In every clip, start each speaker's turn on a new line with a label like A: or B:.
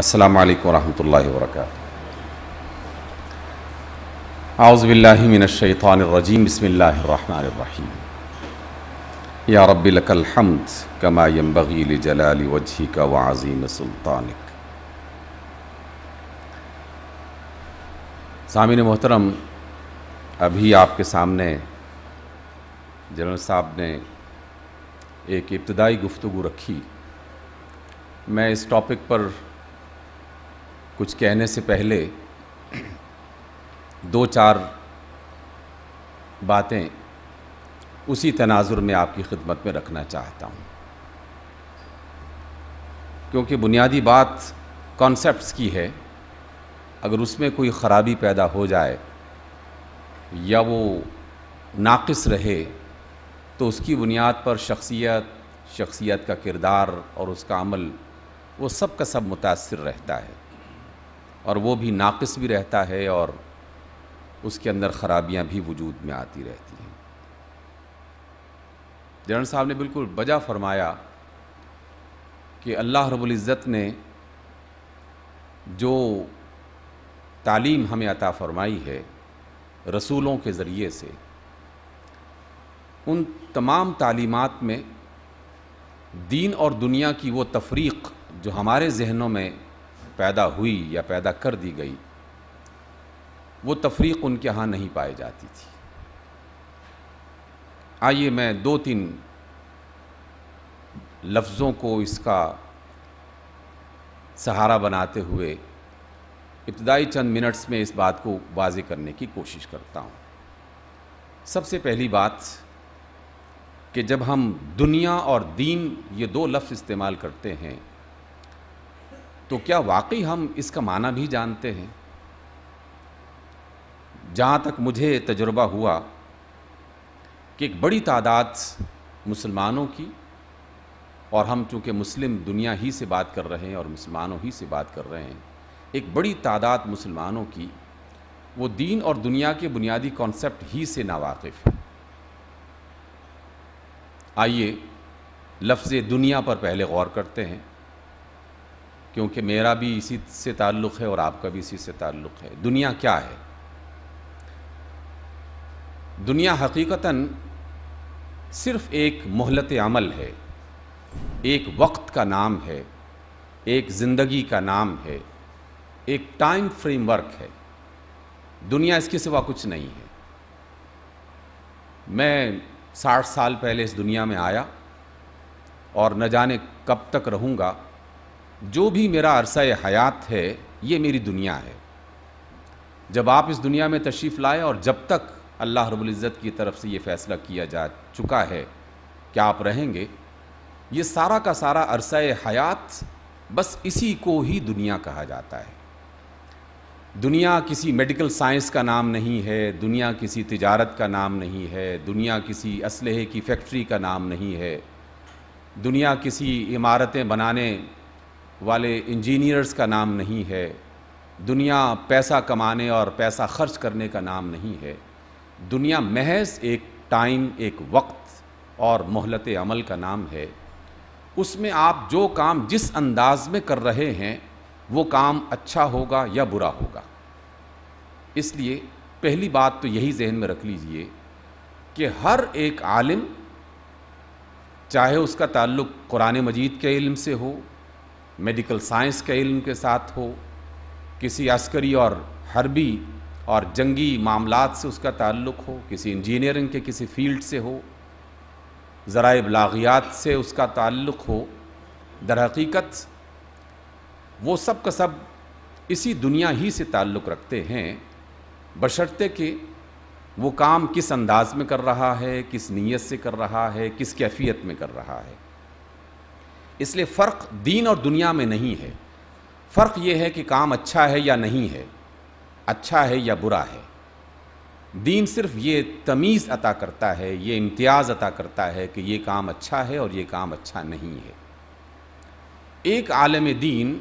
A: अस्सलाम वालेकुम रहमतुल्लाहि व बरकातुहू औज़ुबिल्लाहि मिनश्शैतानिर्रजीम बिस्मिल्लाहिर्रहमानिर्रहीम या रब्बि लकल हम्द कमा यंबगी लिजलालि वजहिका व अज़ीम सुल्तानिक सामिन मोहतरम अभी आपके सामने जनरल साहब ने एक इब्तदाई गुफ्तु रखी मैं इस टॉपिक पर कुछ कहने से पहले दो चार बातें उसी तनाजुर में आपकी खिदमत में रखना चाहता हूँ क्योंकि बुनियादी बात कॉन्सेप्ट्स की है अगर उसमें कोई ख़राबी पैदा हो जाए या वो नाक़स रहे तो उसकी बुनियाद पर शख्सियत शख्सियत का किरदार और उसका अमल वो सब का सब मुतासर रहता है और वो भी नाकस भी रहता है और उसके अंदर ख़राबियाँ भी वजूद में आती रहती हैं जरण साहब ने बिल्कुल बजा फरमाया कि अल्लाह रबुल्ज़त ने जो तालीम हमें अता फरमाई है रसूलों के ज़रिए से उन तमाम तालीमत में दीन और दुनिया की वो तफरीक जो हमारे जहनों में पैदा हुई या पैदा कर दी गई वो तफरीक उनके यहाँ नहीं पाई जाती थी आइए मैं दो तीन लफ्ज़ों को इसका सहारा बनाते हुए इब्तदाई चंद मिनट्स में इस बात को वाजे करने की कोशिश करता हूँ सबसे पहली बात कि जब हम दुनिया और दीन ये दो लफ्ज़ इस्तेमाल करते हैं तो क्या वाकई हम इसका माना भी जानते हैं जहाँ तक मुझे तजुर्बा हुआ कि एक बड़ी तादाद मुसलमानों की और हम चूँकि मुस्लिम दुनिया ही से बात कर रहे हैं और मुसलमानों ही से बात कर रहे हैं एक बड़ी तादाद मुसलमानों की वो दीन और दुनिया के बुनियादी कॉन्सेप्ट ही से नावाकिफ है आइए लफ्ज़ दुनिया पर पहले गौर करते हैं क्योंकि मेरा भी इसी से ताल्लुक़ है और आपका भी इसी से ताल्लुक़ है दुनिया क्या है दुनिया हकीकतन सिर्फ एक मोहलत अमल है एक वक्त का नाम है एक ज़िंदगी का नाम है एक टाइम फ्रेमवर्क है दुनिया इसके सिवा कुछ नहीं है मैं साठ साल पहले इस दुनिया में आया और न जाने कब तक रहूँगा जो भी मेरा अरसा हयात है ये मेरी दुनिया है जब आप इस दुनिया में तशरीफ़ लाए और जब तक अल्लाह रबुल्ज़त की तरफ से ये फ़ैसला किया जा चुका है कि आप रहेंगे ये सारा का सारा अरसा हयात बस इसी को ही दुनिया कहा जाता है दुनिया किसी मेडिकल साइंस का नाम नहीं है दुनिया किसी तिजारत का नाम नहीं है दुनिया किसी इसलहे की फैक्ट्री का नाम नहीं है दुनिया किसी इमारतें बनाने वाले इंजीनियर्स का नाम नहीं है दुनिया पैसा कमाने और पैसा खर्च करने का नाम नहीं है दुनिया महज एक टाइम एक वक्त और मोहलत अमल का नाम है उसमें आप जो काम जिस अंदाज में कर रहे हैं वो काम अच्छा होगा या बुरा होगा इसलिए पहली बात तो यही जहन में रख लीजिए कि हर एक आलिम चाहे उसका ताल्लुक़ कुरान मजीद के इल्म से हो मेडिकल साइंस के इल्म के साथ हो किसी अस्करी और हरबी और जंगी मामला से उसका ताल्लुक़ हो किसी इंजीनियरिंग के किसी फील्ड से हो ज़रा बलागियात से उसका ताल्लुक़ हो दर हकीकत वो सब का सब इसी दुनिया ही से ताल्लुक़ रखते हैं बशर्ते कि वो काम किस अंदाज़ में कर रहा है किस नीयत से कर रहा है किस कैफियत में कर रहा है इसलिए फ़र्क दीन और दुनिया में नहीं है फ़र्क ये है कि काम अच्छा है या नहीं है अच्छा है या बुरा है दीन सिर्फ ये तमीज़ अता करता है ये इम्तियाज़ अता करता है कि ये काम अच्छा है और ये काम अच्छा नहीं है एक आलम दीन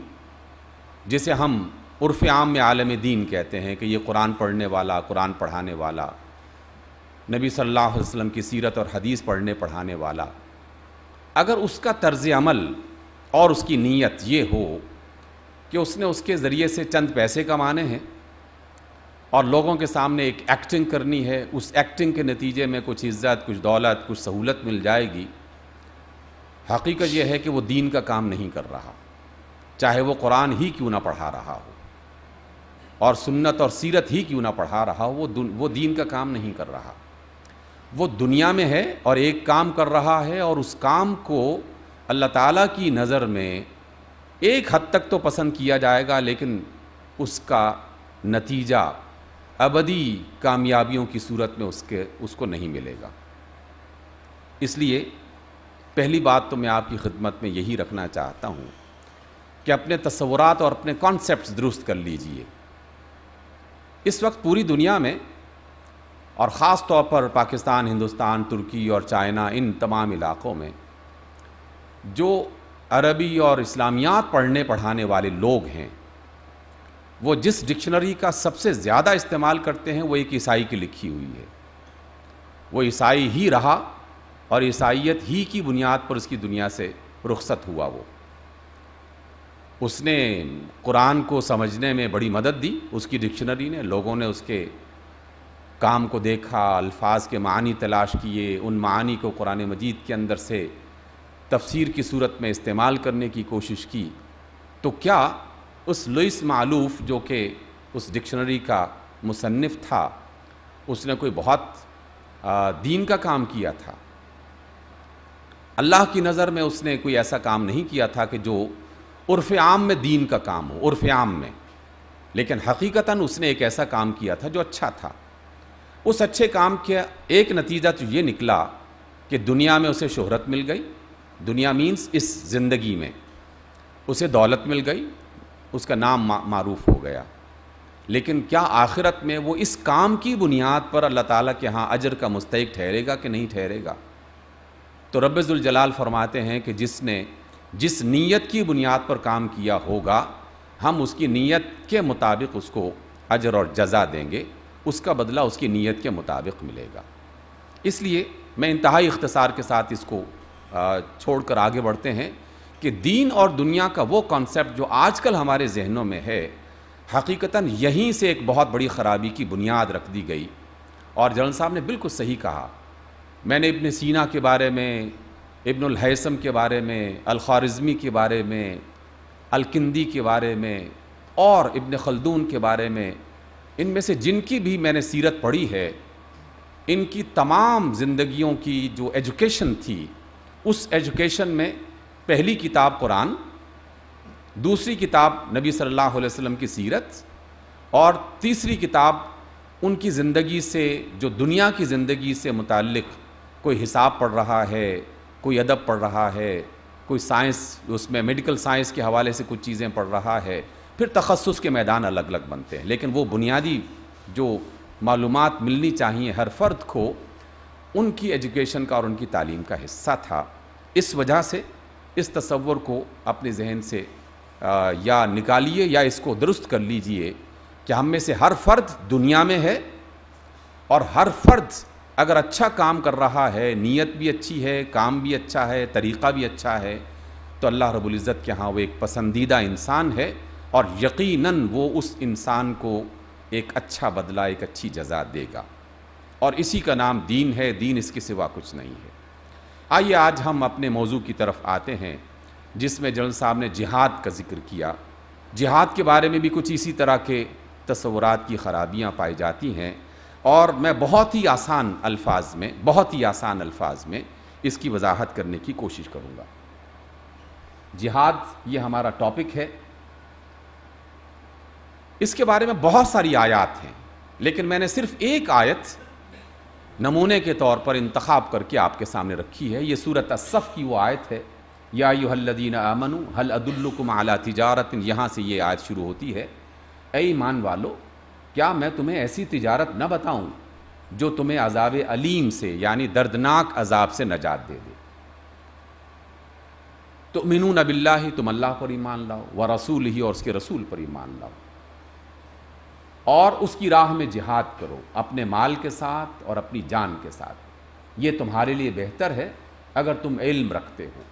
A: जिसे हम उर्फ़ आम में आलम दीन कहते हैं कि ये कुरान पढ़ने वाला कुरान पढ़ाने वाला नबी सल्लल्लाहु अलैहि वसल्लम की सीरत और हदीस पढ़ने पढ़ाने वाला अगर उसका तर्ज अमल और उसकी नीयत ये हो कि उसने उसके ज़रिए से चंद पैसे कमाने हैं और लोगों के सामने एक एक्टिंग करनी है उस एक्टिंग के नतीजे में कुछ इज़्ज़त कुछ दौलत कुछ सहूलत मिल जाएगी हकीकत यह है कि वो दीन का काम नहीं कर रहा चाहे वो कुरान ही क्यों ना पढ़ा रहा हो और सुन्नत और सीरत ही क्यों ना पढ़ा रहा हो वो वो दीन का काम नहीं कर रहा वो दुनिया में है और एक काम कर रहा है और उस काम को अल्लाह ताला की नज़र में एक हद तक तो पसंद किया जाएगा लेकिन उसका नतीजा अबदी कामयाबियों की सूरत में उसके उसको नहीं मिलेगा इसलिए पहली बात तो मैं आपकी खिदमत में यही रखना चाहता हूँ कि अपने तस्वुरात और अपने कॉन्सेप्ट्स दुरुस्त कर लीजिए इस वक्त पूरी दुनिया में और ख़ास तौर पर पाकिस्तान हिंदुस्तान तुर्की और चाइना इन तमाम इलाक़ों में जो अरबी और इस्लामियात पढ़ने पढ़ाने वाले लोग हैं वो जिस डिक्शनरी का सबसे ज़्यादा इस्तेमाल करते हैं वो एक ईसाई की लिखी हुई है वो ईसाई ही रहा और ईसाइत ही की बुनियाद पर उसकी दुनिया से रुखसत हुआ वो उसने कुरान को समझने में बड़ी मदद दी उसकी डिक्शनरी ने लोगों ने उसके काम को देखा अल्फाज के मानी तलाश किए उन मानी को कुरान मजीद के अंदर से तफसीर की सूरत में इस्तेमाल करने की कोशिश की तो क्या उस लुइस मालूफ जो कि उस डिक्शनरी का मुसनफ़ था उसने कोई बहुत दीन का काम किया था अल्लाह की नज़र में उसने कोई ऐसा काम नहीं किया था कि जो उर्फ़ आम में दीन का काम हो उर्फ़ आम में लेकिन हकीकता उसने एक ऐसा काम किया था जो अच्छा था उस अच्छे काम के एक नतीजा तो ये निकला कि दुनिया में उसे शोहरत मिल गई दुनिया मीन्स इस ज़िंदगी में उसे दौलत मिल गई उसका नाम मरूफ हो गया लेकिन क्या आखिरत में वो इस काम की बुनियाद पर अल्लाह ताला के यहाँ अजर का मुस्तक ठहरेगा कि नहीं ठहरेगा तो रब्ज़ुलजलाल फरमाते हैं कि जिसने जिस नीयत की बुनियाद पर काम किया होगा हम उसकी नीयत के मुताबिक उसको अजर और जजा देंगे उसका बदला उसकी नीयत के मुताबिक मिलेगा इसलिए मैं इंतहाई इख्तसार के साथ इसको छोड़ कर आगे बढ़ते हैं कि दीन और दुनिया का वो कॉन्सेप्ट जो आजकल हमारे जहनों में है हकीकता यहीं से एक बहुत बड़ी ख़राबी की बुनियाद रख दी गई और जनरल साहब ने बिल्कुल सही कहा मैंने इब्न सीना के बारे में इब्नलहसम के बारे में अलखारज़मी के बारे में अलकिंदी के बारे में और इब्न खलदून के बारे में इनमें से जिनकी भी मैंने सीरत पढ़ी है इनकी तमाम ज़िंदगियों की जो एजुकेशन थी उस एजुकेशन में पहली किताब कुरान दूसरी किताब नबी सल्लल्लाहु अलैहि वसल्लम की सीरत और तीसरी किताब उनकी ज़िंदगी से जो दुनिया की ज़िंदगी से मुतक़ कोई हिसाब पढ़ रहा है कोई अदब पढ़ रहा है कोई साइंस उसमें मेडिकल साइंस के हवाले से कुछ चीज़ें पढ़ रहा है फिर तखसस के मैदान अलग अलग बनते हैं लेकिन वो बुनियादी जो मालूम मिलनी चाहिए हर फर्द को उनकी एजुकेशन का और उनकी तालीम का हिस्सा था इस वजह से इस तस्वर को अपने जहन से या निकालिए या इसको दुरुस्त कर लीजिए कि हम में से हर फर्द दुनिया में है और हर फर्द अगर अच्छा काम कर रहा है नीयत भी अच्छी है काम भी अच्छा है तरीक़ा भी अच्छा है तो अल्लाह रबुल्ज़त के यहाँ वो एक पसंदीदा इंसान है और यकीनन वो उस इंसान को एक अच्छा बदला एक अच्छी जजा देगा और इसी का नाम दीन है दीन इसके सिवा कुछ नहीं है आइए आज हम अपने मौजू की तरफ आते हैं जिसमें जनरल साहब ने जिहाद का जिक्र किया जिहाद के बारे में भी कुछ इसी तरह के तस्वुरात की खराबियाँ पाई जाती हैं और मैं बहुत ही आसान अल्फाज में बहुत ही आसान अल्फाज में इसकी वजाहत करने की कोशिश करूँगा जिहाद ये हमारा टॉपिक है इसके बारे में बहुत सारी आयात हैं लेकिन मैंने सिर्फ एक आयत नमूने के तौर पर इंतखब करके आपके सामने रखी है ये सूरत असफ़ की वो आयत है या युहल्लदीन अमनु हल अदुल्लुकुम आला तिजारत यहाँ से ये आयत शुरू होती है ए ईमान वालो क्या मैं तुम्हें ऐसी तिजारत न बताऊँ जो तुम्हें अजाब अलीम से यानी दर्दनाक अजाब से नजात दे दे तो मिनू नबिल्ला तुम अल्लाह पर ईमान लाओ व रसूल ही और उसके रसूल पर ईमान लाओ और उसकी राह में जिहाद करो अपने माल के साथ और अपनी जान के साथ ये तुम्हारे लिए बेहतर है अगर तुम इल्म रखते हो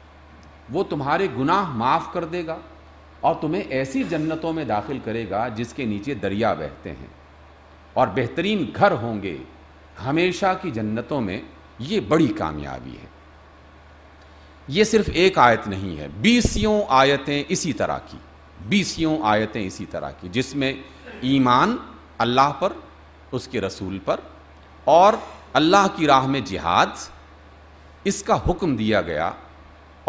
A: वो तुम्हारे गुनाह माफ़ कर देगा और तुम्हें ऐसी जन्नतों में दाखिल करेगा जिसके नीचे दरिया बहते हैं और बेहतरीन घर होंगे हमेशा की जन्नतों में ये बड़ी कामयाबी है ये सिर्फ एक आयत नहीं है बीसियों आयतें इसी तरह की बीसियों आयतें इसी तरह की जिसमें ईमान अल्लाह पर उसके रसूल पर और अल्लाह की राह में जिहाद इसका हुक्म दिया गया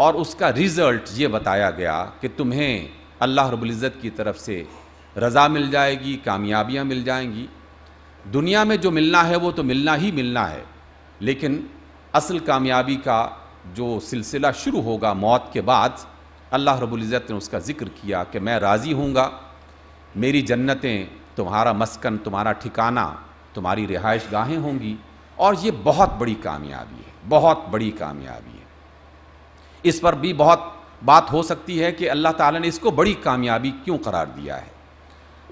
A: और उसका रिज़ल्ट ये बताया गया कि तुम्हें अल्लाह रबुल्ज़त की तरफ से रज़ा मिल जाएगी कामयाबियाँ मिल जाएंगी दुनिया में जो मिलना है वो तो मिलना ही मिलना है लेकिन असल कामयाबी का जो सिलसिला शुरू होगा मौत के बाद अल्लाह रबुल्ज़त ने उसका ज़िक्र किया कि मैं राज़ी हूँगा मेरी जन्नतें तुम्हारा मस्कन तुम्हारा ठिकाना तुम्हारी रिहाइश गाहें होंगी और ये बहुत बड़ी कामयाबी है बहुत बड़ी कामयाबी है इस पर भी बहुत बात हो सकती है कि अल्लाह ताला ने इसको बड़ी कामयाबी क्यों करार दिया है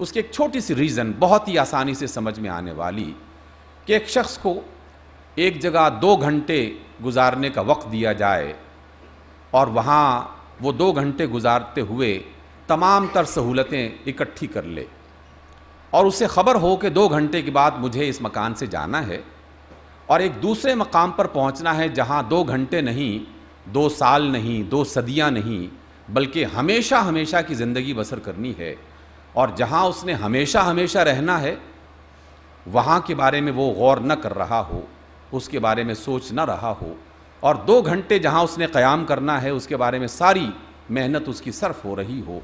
A: उसकी एक छोटी सी रीज़न बहुत ही आसानी से समझ में आने वाली कि एक शख्स को एक जगह दो घंटे गुजारने का वक्त दिया जाए और वहाँ वो दो घंटे गुजारते हुए तमाम तर सहूलतें इकट्ठी कर ले और उसे ख़बर हो कि दो घंटे के बाद मुझे इस मकान से जाना है और एक दूसरे मकाम पर पहुंचना है जहां दो घंटे नहीं दो साल नहीं दो सदियां नहीं बल्कि हमेशा हमेशा की ज़िंदगी बसर करनी है और जहां उसने हमेशा हमेशा रहना है वहां के बारे में वो गौर न कर रहा हो उसके बारे में सोच न रहा हो और दो घंटे जहां उसने क़याम करना है उसके बारे में सारी मेहनत उसकी सर्फ हो रही हो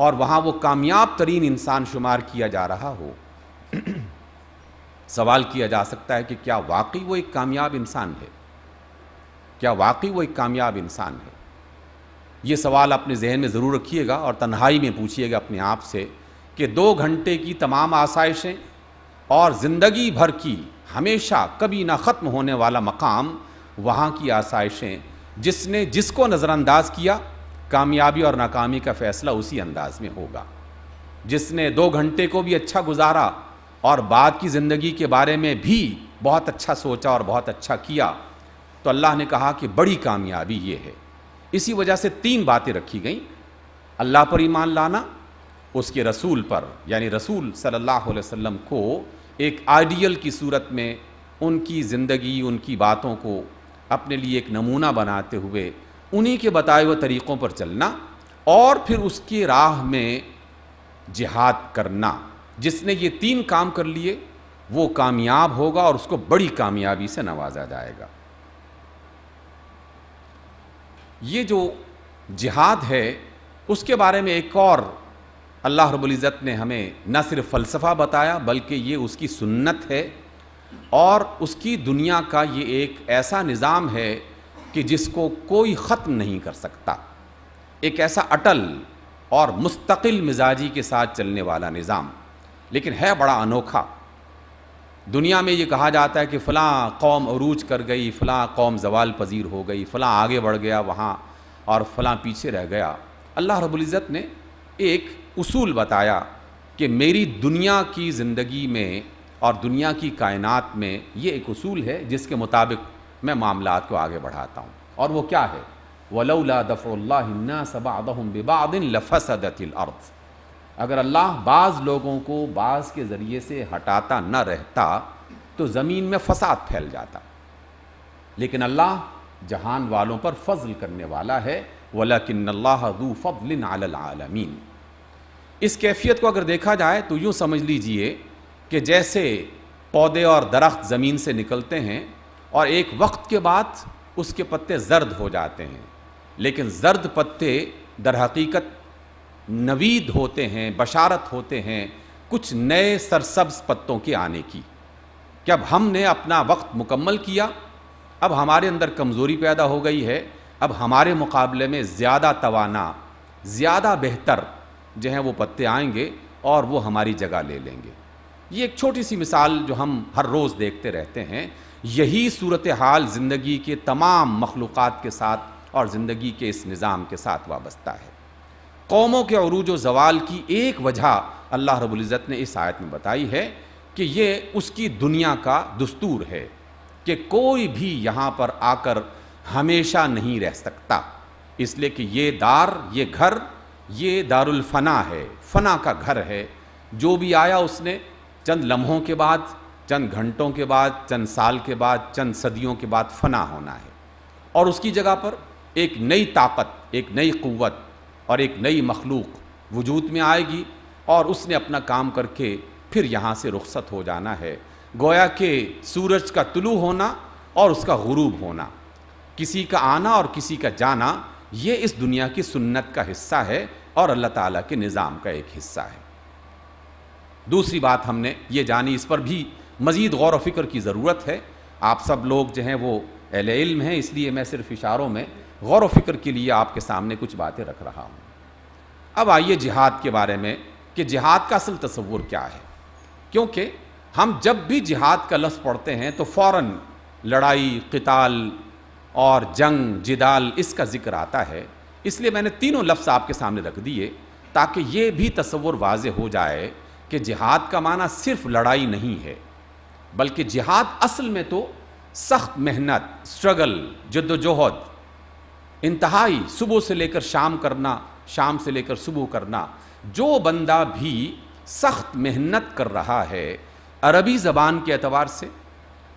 A: और वहाँ वो कामयाब तरीन इंसान शुमार किया जा रहा हो सवाल किया जा सकता है कि क्या वाकई वो एक कामयाब इंसान है क्या वाकई वो एक कामयाब इंसान है ये सवाल अपने जहन में ज़रूर रखिएगा और तन्हाई में पूछिएगा अपने आप से कि दो घंटे की तमाम आसाइशें और ज़िंदगी भर की हमेशा कभी ना ख़त्म होने वाला मकाम वहाँ की आसाइशें जिसने जिसको नज़रअंदाज किया कामयाबी और नाकामी का फैसला उसी अंदाज में होगा जिसने दो घंटे को भी अच्छा गुजारा और बाद की ज़िंदगी के बारे में भी बहुत अच्छा सोचा और बहुत अच्छा किया तो अल्लाह ने कहा कि बड़ी कामयाबी ये है इसी वजह से तीन बातें रखी गई अल्लाह पर ईमान लाना उसके रसूल पर यानी रसूल सल्लल्लाहु अलैहि वसल्लम को एक आइडियल की सूरत में उनकी ज़िंदगी उनकी बातों को अपने लिए एक नमूना बनाते हुए उन्हीं के बताए हुए तरीक़ों पर चलना और फिर उसकी राह में जिहाद करना जिसने ये तीन काम कर लिए वो कामयाब होगा और उसको बड़ी कामयाबी से नवाजा जाएगा ये जो जिहाद है उसके बारे में एक और अल्लाह रबुल्ज़त ने हमें न सिर्फ फ़लसफ़ा बताया बल्कि ये उसकी सुन्नत है और उसकी दुनिया का ये एक ऐसा निज़ाम है कि जिसको कोई ख़त्म नहीं कर सकता एक ऐसा अटल और मुस्तकिल मिजाजी के साथ चलने वाला निज़ाम लेकिन है बड़ा अनोखा दुनिया में ये कहा जाता है कि फ़लाँ कौम अरूज कर गई फ़लाँ कौम जवाल पजीर हो गई फ़लाँ आगे बढ़ गया वहाँ और फ़लाँ पीछे रह गया अल्लाह रबुल्ज़त ने एक उसूल बताया कि मेरी दुनिया की ज़िंदगी में और दुनिया की कायनात में ये एक उसूल है जिसके मुताबिक मैं मामला को आगे बढ़ाता हूँ और वो क्या है वलौला दफ़ल्ला सबादिन लफसदतिल अगर अल्लाह बाज़ लोगों को बाज़ के ज़रिए से हटाता न रहता तो ज़मीन में फसाद फैल जाता लेकिन अल्लाह जहान वालों पर फजल करने वाला है वलाकिनल्लाू आलमीन इस कैफियत को अगर देखा जाए तो यूँ समझ लीजिए कि जैसे पौधे और दरख्त ज़मीन से निकलते हैं और एक वक्त के बाद उसके पत्ते जर्द हो जाते हैं लेकिन जर्द पत्ते दर हकीकत नवीद होते हैं बशारत होते हैं कुछ नए सरसब्ज पत्तों के आने की कि अब हमने अपना वक्त मुकम्मल किया अब हमारे अंदर कमज़ोरी पैदा हो गई है अब हमारे मुकाबले में ज़्यादा तवाना ज़्यादा बेहतर जो हैं वो पत्ते आएंगे और वो हमारी जगह ले लेंगे ये एक छोटी सी मिसाल जो हम हर रोज़ देखते रहते हैं यही सूरत हाल ज़िंदगी के तमाम मखलूक़ के साथ और ज़िंदगी के इस निज़ाम के साथ वाबस्ता है कौमों के अरूज व जवाल की एक वजह अल्लाह रबुल्ज़त ने इस आयत में बताई है कि ये उसकी दुनिया का दस्तूर है कि कोई भी यहाँ पर आकर हमेशा नहीं रह सकता इसलिए कि ये दार ये घर ये दारुलफना है फ़ना का घर है जो भी आया उसने चंद लम्हों के बाद चंद घंटों के बाद चंद साल के बाद चंद सदियों के बाद फना होना है और उसकी जगह पर एक नई ताकत एक नई क़वत और एक नई मखलूक वजूद में आएगी और उसने अपना काम करके फिर यहाँ से रुखसत हो जाना है गोया के सूरज का तुलू होना और उसका गुरूब होना किसी का आना और किसी का जाना ये इस दुनिया की सुन्नत का हिस्सा है और अल्लाह ताला के निज़ाम का एक हिस्सा है दूसरी बात हमने ये जानी इस पर भी मज़ीद गौर फिक्र की ज़रूरत है आप सब लोग जो हैं वो अहल इल्म हैं इसलिए मैं सिर्फ इशारों में गौर फिक्र के लिए आपके सामने कुछ बातें रख रहा हूँ अब आइए जिहाद के बारे में कि जिहाद का असल तस्वुर क्या है क्योंकि हम जब भी जिहाद का लफ्ज़ पढ़ते हैं तो फ़ौर लड़ाई कताल और जंग जिदाल इसका ज़िक्र आता है इसलिए मैंने तीनों लफ्ज़ आपके सामने रख दिए ताकि ये भी तस्वुर वाज हो जाए कि जिहाद का माना सिर्फ लड़ाई नहीं है बल्कि जिहाद असल में तो सख्त मेहनत स्ट्रगल जद्दोजहद इंतहाई सुबह से लेकर शाम करना शाम से लेकर सुबह करना जो बंदा भी सख्त मेहनत कर रहा है अरबी ज़बान के अतवार से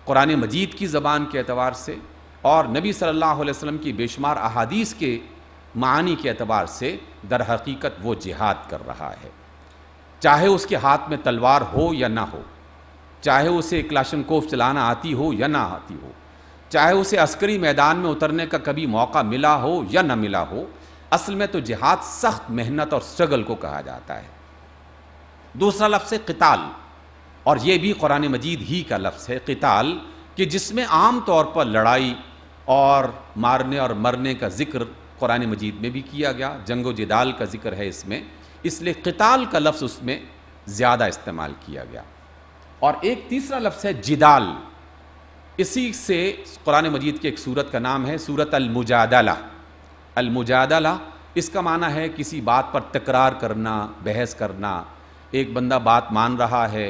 A: कुरान मजीद की ज़बान के अतवार से और नबी सल्लल्लाहु अलैहि वसल्लम की बेशुमार अहादीस के मानी के अतबार से दर हकीकत वो जिहाद कर रहा है चाहे उसके हाथ में तलवार हो या ना हो चाहे उसे कोफ चलाना आती हो या ना आती हो चाहे उसे अस्करी मैदान में उतरने का कभी मौका मिला हो या ना मिला हो असल में तो जिहाद सख्त मेहनत और स्ट्रगल को कहा जाता है दूसरा लफ्ज़ है किताल और ये भी कुरान मजीद ही का लफ्ज़ है किताल कि जिसमें आम तौर पर लड़ाई और मारने और मरने का जिक्र कुरान मजीद में भी किया गया जंगो जिदाल का जिक्र है इसमें इसलिए किताल का लफ्ज़ उसमें ज़्यादा इस्तेमाल किया गया और एक तीसरा लफ्ज़ है जिदाल इसी से कुरान मजीद की एक सूरत का नाम है सूरत अलमुजादला अलमुजादला इसका माना है किसी बात पर तकरार करना बहस करना एक बंदा बात मान रहा है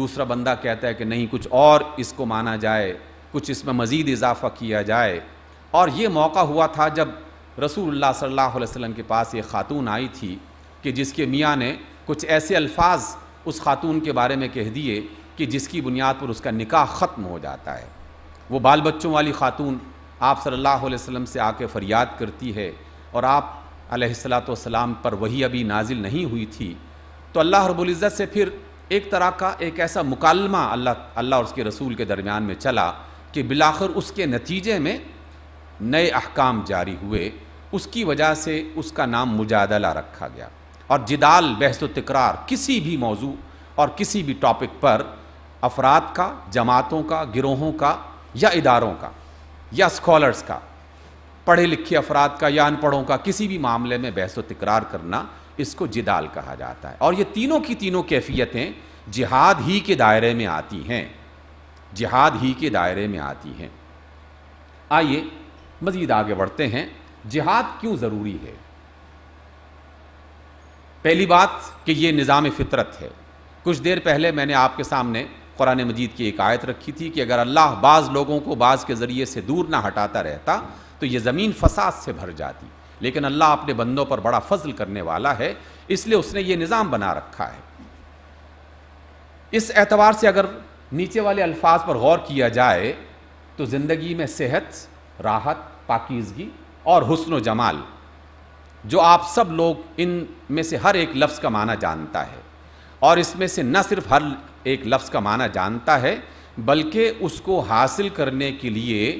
A: दूसरा बंदा कहता है कि नहीं कुछ और इसको माना जाए कुछ इसमें मज़ीद इजाफ़ा किया जाए और ये मौका हुआ था जब रसूल सल्ला वसम के पास ये खातून आई थी कि जिसके मियाँ ने कुछ ऐसे अल्फाज उस खातून के बारे में कह दिए कि जिसकी बुनियाद पर उसका निकाह ख़त्म हो जाता है वो बाल बच्चों वाली खातून आप सल्लल्लाहु अलैहि वसल्लम से आके फ़रियाद करती है और आप अलैहिस्सलाम पर वही अभी नाजिल नहीं हुई थी तो अल्लाह रबुल्ज़त से फिर एक तरह का एक ऐसा मुकालमा अल्लाह अल्लाह और उसके रसूल के दरमियान में चला कि बिलाखिर उसके नतीजे में नए अहकाम जारी हुए उसकी वजह से उसका नाम मुजादला रखा गया और जिदाल बहस तकरार किसी भी मौजू और किसी भी टॉपिक पर अफराद का जमातों का गिरोहों का या इदारों का या स्कॉलर्स का पढ़े लिखे अफराद का या अनपढ़ों का किसी भी मामले में बहस तकरार करना इसको जिदाल कहा जाता है और ये तीनों की तीनों कैफियतें जिहाद ही के दायरे में आती हैं जिहाद ही के दायरे में आती हैं आइए मज़ीद आगे बढ़ते हैं जिहाद क्यों ज़रूरी है पहली बात कि ये निज़ाम फितरत है कुछ देर पहले मैंने आपके सामने कुरान मजीद की एक आयत रखी थी कि अगर अल्लाह बाज़ लोगों को बाज़ के ज़रिए से दूर ना हटाता रहता तो ये ज़मीन फसाद से भर जाती लेकिन अल्लाह अपने बंदों पर बड़ा फजल करने वाला है इसलिए उसने ये निज़ाम बना रखा है इस एतवार से अगर नीचे वाले अल्फाज पर गौर किया जाए तो ज़िंदगी में सेहत राहत पाकिजगी और हसन व जमाल जो आप सब लोग इन में से हर एक लफ्ज़ का माना जानता है और इसमें से न सिर्फ हर एक लफ्ज़ का माना जानता है बल्कि उसको हासिल करने के लिए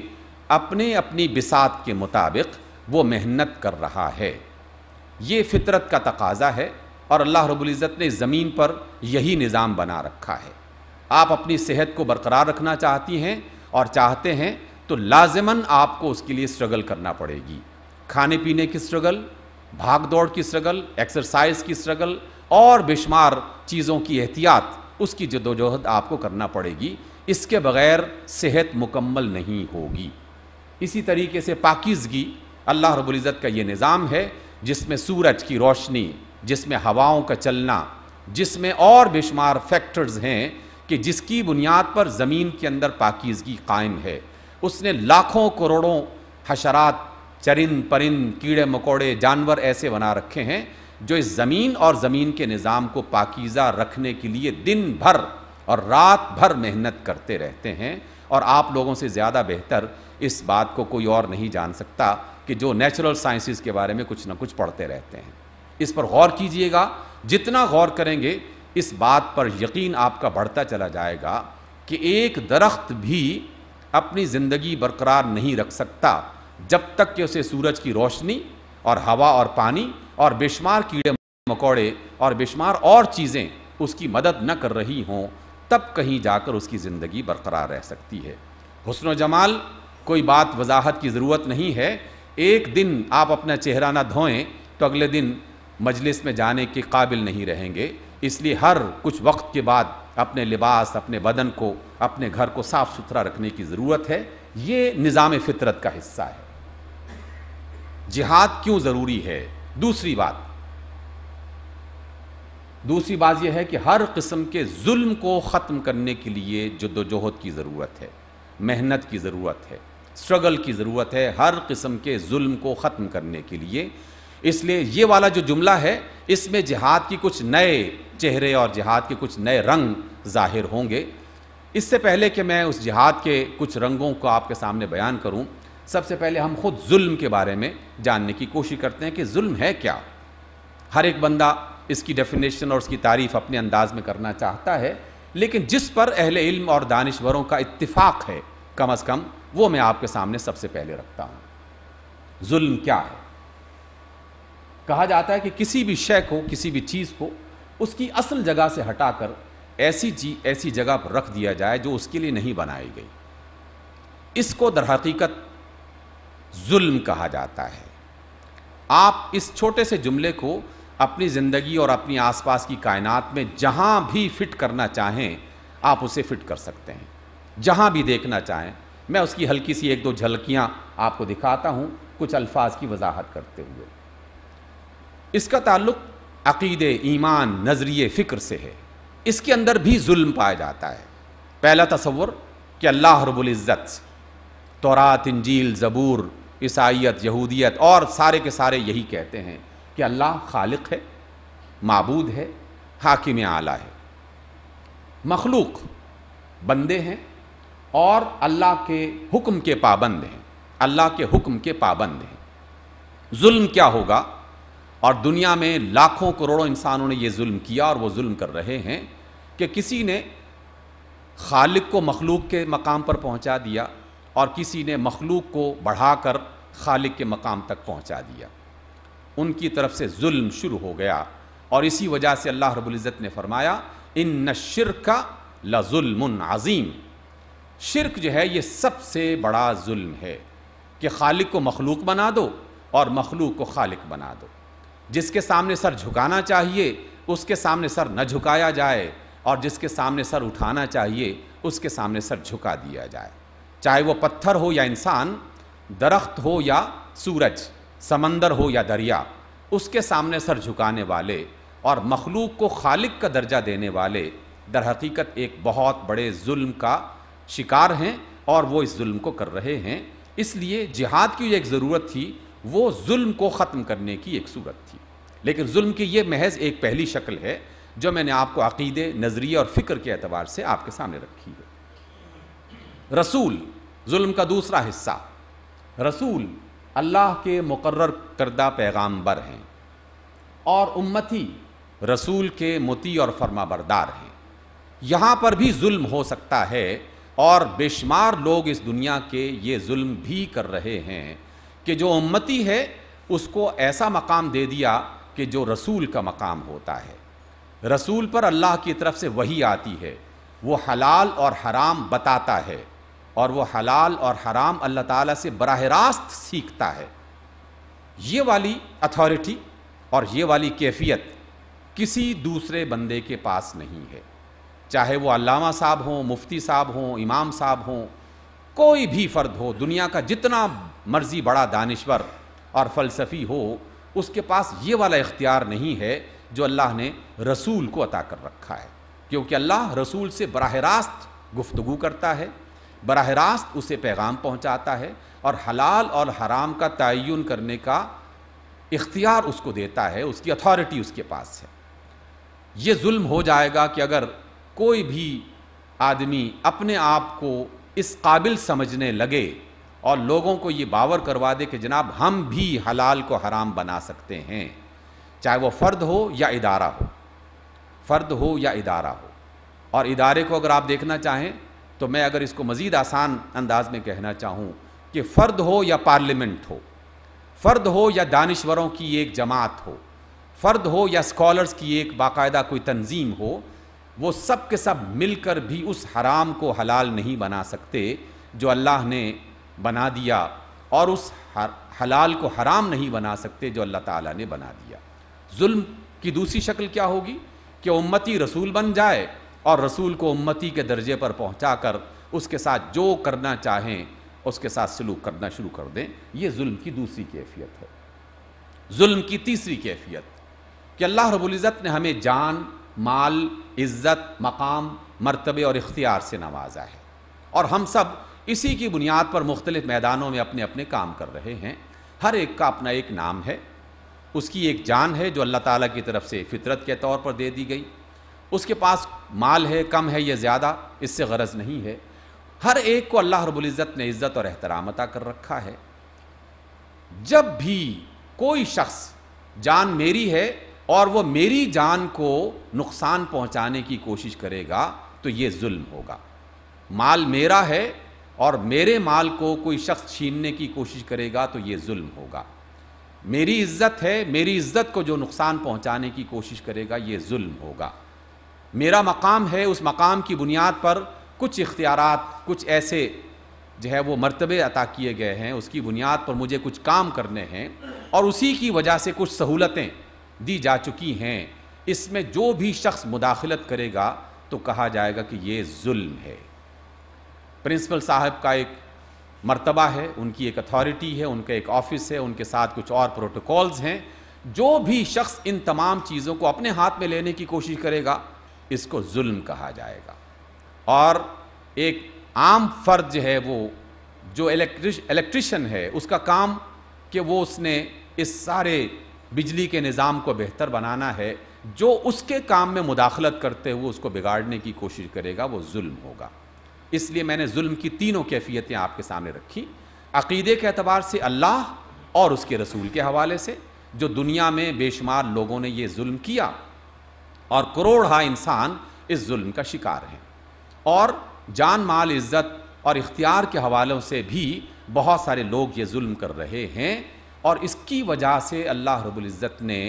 A: अपने अपनी बिसात के मुताबिक वो मेहनत कर रहा है ये फितरत का तकाजा है और अल्लाह रबुल्ज़त ने ज़मीन पर यही निज़ाम बना रखा है आप अपनी सेहत को बरकरार रखना चाहती हैं और चाहते हैं तो लाजमन आपको उसके लिए स्ट्रगल करना पड़ेगी खाने पीने की स्ट्रगल भाग दौड़ की स्ट्रगल एक्सरसाइज की स्ट्रगल और बेशुमार चीज़ों की एहतियात उसकी जदोजहद आपको करना पड़ेगी इसके बगैर सेहत मुकम्मल नहीं होगी इसी तरीके से पाकिजगी अल्लाह रबुल्ज़त का ये निज़ाम है जिसमें सूरज की रोशनी जिसमें हवाओं का चलना जिसमें और बेशुमार फैक्टर्स हैं कि जिसकी बुनियाद पर ज़मीन के अंदर पाकिजगी कायम है उसने लाखों करोड़ों हशरात चरिंद परिंद कीड़े मकोड़े जानवर ऐसे बना रखे हैं जो इस ज़मीन और ज़मीन के निज़ाम को पाकिज़ा रखने के लिए दिन भर और रात भर मेहनत करते रहते हैं और आप लोगों से ज़्यादा बेहतर इस बात को कोई और नहीं जान सकता कि जो नेचुरल साइंसिस के बारे में कुछ ना कुछ पढ़ते रहते हैं इस पर गौर कीजिएगा जितना गौर करेंगे इस बात पर यकीन आपका बढ़ता चला जाएगा कि एक दरख्त भी अपनी ज़िंदगी बरकरार नहीं रख सकता जब तक कि उसे सूरज की रोशनी और हवा और पानी और बेशुमार कीड़े मकोड़े और बेशुमार और चीज़ें उसकी मदद न कर रही हों तब कहीं जाकर उसकी ज़िंदगी बरकरार रह सकती है हसन जमाल कोई बात वजाहत की ज़रूरत नहीं है एक दिन आप अपना चेहरा ना धोएं तो अगले दिन मजलिस में जाने के काबिल नहीं रहेंगे इसलिए हर कुछ वक्त के बाद अपने लिबास अपने बदन को अपने घर को साफ़ सुथरा रखने की ज़रूरत है ये निज़ाम फितरत का हिस्सा है जिहाद क्यों ज़रूरी है दूसरी बात दूसरी बात यह है कि हर किस्म के जुल्म को ख़त्म करने के लिए जद्दोजहद की ज़रूरत है मेहनत की ज़रूरत है स्ट्रगल की ज़रूरत है हर किस्म के जुल्म को ख़त्म करने के लिए इसलिए ये वाला जो जुमला है इसमें जिहाद की कुछ नए चेहरे और जिहाद के कुछ नए रंग ज़ाहिर होंगे इससे पहले कि मैं उस जिहाद के कुछ रंगों को आपके सामने बयान करूं सबसे पहले हम खुद जुल्म के बारे में जानने की कोशिश करते हैं कि जुल्म है क्या हर एक बंदा इसकी डेफिनेशन और उसकी तारीफ अपने अंदाज में करना चाहता है लेकिन जिस पर अहल इल्म और दानिशवरों का इत्तिफाक है कम अज़ कम वो मैं आपके सामने सबसे पहले रखता हूं जुल्म क्या है कहा जाता है कि किसी भी शय को किसी भी चीज़ को उसकी असल जगह से हटाकर ऐसी जी ऐसी जगह पर रख दिया जाए जो उसके लिए नहीं बनाई गई इसको दरहकीकत जुल्म कहा जाता है आप इस छोटे से जुमले को अपनी ज़िंदगी और अपनी आसपास की कायनात में जहाँ भी फिट करना चाहें आप उसे फिट कर सकते हैं जहाँ भी देखना चाहें मैं उसकी हल्की सी एक दो झलकियाँ आपको दिखाता हूँ कुछ अल्फाज की वजाहत करते हुए इसका ताल्लुक अकीदे ईमान नज़रिए फ़िक्र से है इसके अंदर भी जुल्म पाया जाता है पहला तस्वुर कि अल्लाह रबुल्ज़त तोरात इंजील ज़बूर ईसाइत यहूदियत और सारे के सारे यही कहते हैं कि अल्लाह खालिक है मबूद है हाकिम आला है मखलूक बंदे हैं और अल्लाह के हुक्म के पाबंद हैं अल्लाह के हुक्म के पाबंद हैं जुल्म क्या होगा और दुनिया में लाखों करोड़ों इंसानों ने ये जुल्म किया और वो जुल्म कर रहे हैं कि किसी ने खालिक को मखलूक के मकाम पर पहुंचा दिया और किसी ने मखलूक को बढ़ाकर खालिक के मकाम तक पहुंचा दिया उनकी तरफ से जुल्म शुरू हो गया और इसी वजह से अल्लाह रबुल्ज़त ने फरमाया इन न शिर का लजुल्म आज़ीम शिरक जो है ये सबसे बड़ा जुल्म है कि खालिक को मखलूक बना दो और मखलूक को खालिक बना दो जिसके सामने सर झुकाना चाहिए उसके सामने सर न झुकाया जाए और जिसके सामने सर उठाना चाहिए उसके सामने सर झुका दिया जाए चाहे वो पत्थर हो या इंसान दरख्त हो या सूरज समंदर हो या दरिया उसके सामने सर झुकाने वाले और मखलूक को खालिक का दर्जा देने वाले दर हकीकत एक बहुत बड़े जुल्म का शिकार हैं और वो इस जुल्म को कर रहे हैं इसलिए जिहाद की एक ज़रूरत थी वो जुल्म को ख़त्म करने की एक सूरत थी लेकिन जुल्म की ये महज एक पहली शक्ल है जो मैंने आपको अकीदे नज़रिए और फ़िक्र के अतबार से आपके सामने रखी है रसूल जुल्म का दूसरा हिस्सा रसूल अल्लाह के मुकर करदा पैगाम्बर हैं और उम्मती रसूल के मोती और फरमाबरदार हैं यहाँ पर भी जुल्म हो सकता है और बेशुमार लोग इस दुनिया के ये जुल्म भी कर रहे हैं कि जो उम्मती है उसको ऐसा मकाम दे दिया कि जो रसूल का मकाम होता है रसूल पर अल्लाह की तरफ से वही आती है वो हलाल और हराम बताता है और वो हलाल और हराम अल्लाह ताला से बरह रास्त सीखता है ये वाली अथॉरिटी और ये वाली कैफियत किसी दूसरे बंदे के पास नहीं है चाहे वो अलामा साहब हों मुफ्ती साहब हों इमाम साहब हों कोई भी फ़र्द हो दुनिया का जितना मर्ज़ी बड़ा दानश्वर और फ़लसफ़ी हो उसके पास ये वाला इख्तियार नहीं है जो अल्लाह ने रसूल को अता कर रखा है क्योंकि अल्लाह रसूल से बरह रास्त गुफ्तु करता है बरह रास्त उसे पैगाम पहुँचाता है और हलाल और हराम का तयन करने का इख्तियार उसको देता है उसकी अथॉरिटी उसके पास है ये जुल्म हो जाएगा कि अगर कोई भी आदमी अपने आप को इस काबिल समझने लगे और लोगों को ये बावर करवा दे कि जनाब हम भी हलाल को हराम बना सकते हैं चाहे वो फ़र्द हो या इदारा हो फ़र्द हो या इदारा हो और इदारे को अगर आप देखना चाहें तो मैं अगर इसको मज़ीद आसान अंदाज में कहना चाहूँ कि फ़र्द हो या पार्लियामेंट हो फ़र्द हो या दानश्वरों की एक जमात हो फ़र्द हो या स्कॉलर्स की एक बाकायदा कोई तंजीम हो वो सब के सब मिलकर भी उस हराम को हलाल नहीं बना सकते जो अल्लाह ने बना दिया और उस हलाल को हराम नहीं बना सकते जो अल्लाह ताला ने बना दिया जुल्म की दूसरी शक्ल क्या होगी कि उम्मती रसूल बन जाए और रसूल को उम्मती के दर्जे पर पहुँचा कर उसके साथ जो करना चाहें उसके साथ सलूक करना शुरू कर दें ये जुल्म की दूसरी कैफियत है जुल्म की तीसरी कैफियत कि अल्लाह रबुल्ज़त ने हमें जान माल इज़्ज़त मकाम मरतबे और इख्तियार से नवाजा है और हम सब इसी की बुनियाद पर मुख्तलिफ़ मैदानों में अपने अपने काम कर रहे हैं हर एक का अपना एक नाम है उसकी एक जान है जो अल्लाह ताला की तरफ से फितरत के तौर पर दे दी गई उसके पास माल है कम है या ज़्यादा इससे गरज नहीं है हर एक को अल्लाह रबुल्ज़त ने इज़्ज़त और एहतराम अता कर रखा है जब भी कोई शख्स जान मेरी है और वो मेरी जान को नुकसान पहुंचाने की कोशिश करेगा तो ये जुल्म होगा माल मेरा है और मेरे माल को कोई शख्स छीनने की कोशिश करेगा तो ये जुल्म होगा मेरी इज्जत है मेरी इज्जत को जो नुकसान पहुंचाने की कोशिश करेगा ये जुल्म होगा मेरा मकाम है उस मकाम की बुनियाद पर कुछ इख्तियार कुछ ऐसे जो है वो मरतबे अता किए गए हैं उसकी बुनियाद पर मुझे कुछ काम करने हैं और उसी की वजह से कुछ सहूलतें दी जा चुकी हैं इसमें जो भी शख्स मुदाखलत करेगा तो कहा जाएगा कि ये जुल्म है प्रिंसिपल साहब का एक मरतबा है उनकी एक अथॉरिटी है उनका एक ऑफिस है उनके साथ कुछ और प्रोटोकॉल्स हैं जो भी शख्स इन तमाम चीज़ों को अपने हाथ में लेने की कोशिश करेगा इसको जुल्म कहा जाएगा और एक आम फर्ज है वो जो इलेक्ट्रिश इलेक्ट्रिशन है उसका काम कि वो उसने इस सारे बिजली के निज़ाम को बेहतर बनाना है जो उसके काम में मुदाखलत करते हुए उसको बिगाड़ने की कोशिश करेगा वो जुल्म होगा इसलिए मैंने जुल्म की तीनों कैफियतें आपके सामने रखी अकीदे के अतबार से अल्लाह और उसके रसूल के हवाले से जो दुनिया में बेशुमार लोगों ने ये जुल्म किया और करोड़ हा इंसान इस जुल्म का शिकार हैं और जान माल इज़्ज़त और इख्तियार के हवालों से भी बहुत सारे लोग ये जुल्म कर रहे हैं और इसकी वजह से अल्लाह रबुल्ज़त ने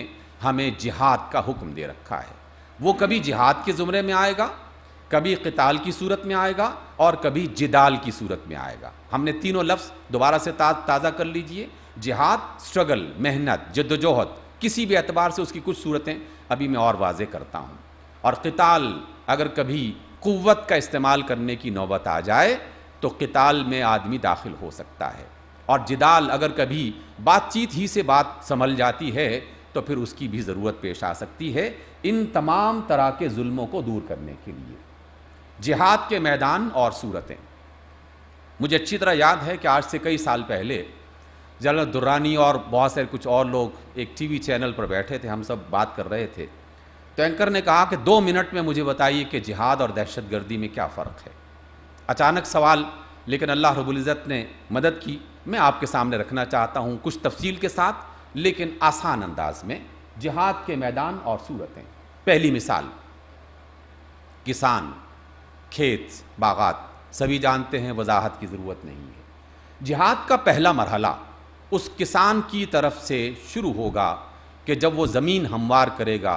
A: हमें जिहाद का हुक्म दे रखा है वो कभी जिहाद के ज़ुमरे में आएगा कभी कताल की सूरत में आएगा और कभी जिदाल की सूरत में आएगा हमने तीनों लफ्ज़ दोबारा से ताज़ा कर लीजिए जिहाद स्ट्रगल मेहनत जद्दोजहद किसी भी एतबार से उसकी कुछ सूरतें अभी मैं और वाजे करता हूँ और किताल अगर कभी कुत का इस्तेमाल करने की नौबत आ जाए तो किताल में आदमी दाखिल हो सकता है और जिदाल अगर कभी बातचीत ही से बात संभल जाती है तो फिर उसकी भी ज़रूरत पेश आ सकती है इन तमाम तरह के जुल्मों को दूर करने के लिए जिहाद के मैदान और सूरतें मुझे अच्छी तरह याद है कि आज से कई साल पहले जनरल दुर्रानी और बहुत सारे कुछ और लोग एक टीवी चैनल पर बैठे थे हम सब बात कर रहे थे तो एंकर ने कहा कि दो मिनट में मुझे बताइए कि जिहाद और दहशतगर्दी में क्या फ़र्क है अचानक सवाल लेकिन अल्लाह रबुल्ज़त ने मदद की मैं आपके सामने रखना चाहता हूँ कुछ तफसील के साथ लेकिन आसान अंदाज में जिहाद के मैदान और सूरतें पहली मिसाल किसान खेत बागात सभी जानते हैं वजाहत की ज़रूरत नहीं है जिहाद का पहला मरहला उस किसान की तरफ से शुरू होगा कि जब वो ज़मीन हमवार करेगा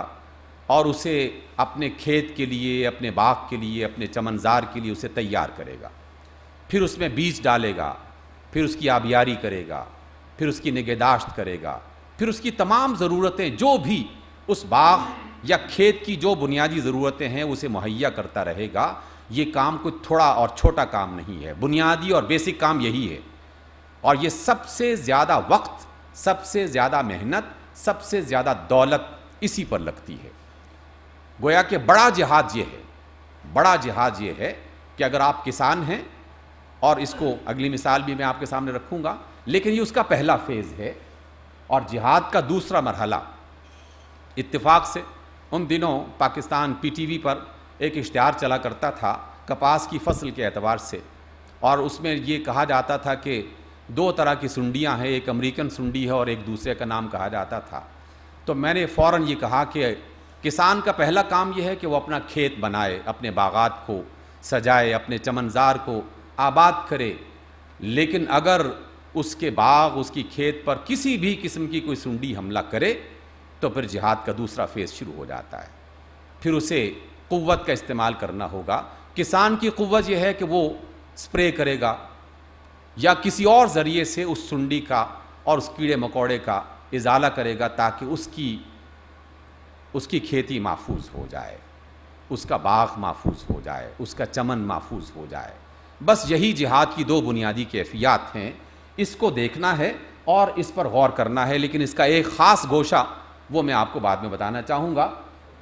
A: और उसे अपने खेत के लिए अपने बाग के लिए अपने चमनजार के लिए उसे तैयार करेगा फिर उसमें बीज डालेगा फिर उसकी आबियारी करेगा फिर उसकी निगहदाश्त करेगा फिर उसकी तमाम ज़रूरतें जो भी उस बाग या खेत की जो बुनियादी ज़रूरतें हैं उसे मुहैया करता रहेगा ये काम कोई थोड़ा और छोटा काम नहीं है बुनियादी और बेसिक काम यही है और ये सबसे ज़्यादा वक्त सबसे ज़्यादा मेहनत सबसे ज़्यादा दौलत इसी पर लगती है गोया कि बड़ा जहाज ये है बड़ा जहाज ये है कि अगर आप किसान हैं और इसको अगली मिसाल भी मैं आपके सामने रखूँगा लेकिन ये उसका पहला फेज़ है और जिहाद का दूसरा मरहला इतफाक़ से उन दिनों पाकिस्तान पीटीवी पर एक इश्तहार चला करता था कपास की फसल के एतबार से और उसमें ये कहा जाता था कि दो तरह की सुंडियाँ हैं एक अमेरिकन सुंडी है और एक दूसरे का नाम कहा जाता था तो मैंने फ़ौर ये कहा कि किसान का पहला काम यह है कि वो अपना खेत बनाए अपने बागात को सजाए अपने चमनजार को आबाद करे लेकिन अगर उसके बाग उसकी खेत पर किसी भी किस्म की कोई सुंडी हमला करे तो फिर जिहाद का दूसरा फेज़ शुरू हो जाता है फिर उसे क़वत का इस्तेमाल करना होगा किसान की क़वत यह है कि वो स्प्रे करेगा या किसी और ज़रिए से उस सुंडी का और उस कीड़े मकोड़े का इजाला करेगा ताकि उसकी उसकी खेती महफूज हो जाए उसका बाग महफूज हो जाए उसका चमन महफूज हो जाए बस यही जिहाद की दो बुनियादी कैफियात हैं इसको देखना है और इस पर गौर करना है लेकिन इसका एक ख़ास गोशा वो मैं आपको बाद में बताना चाहूँगा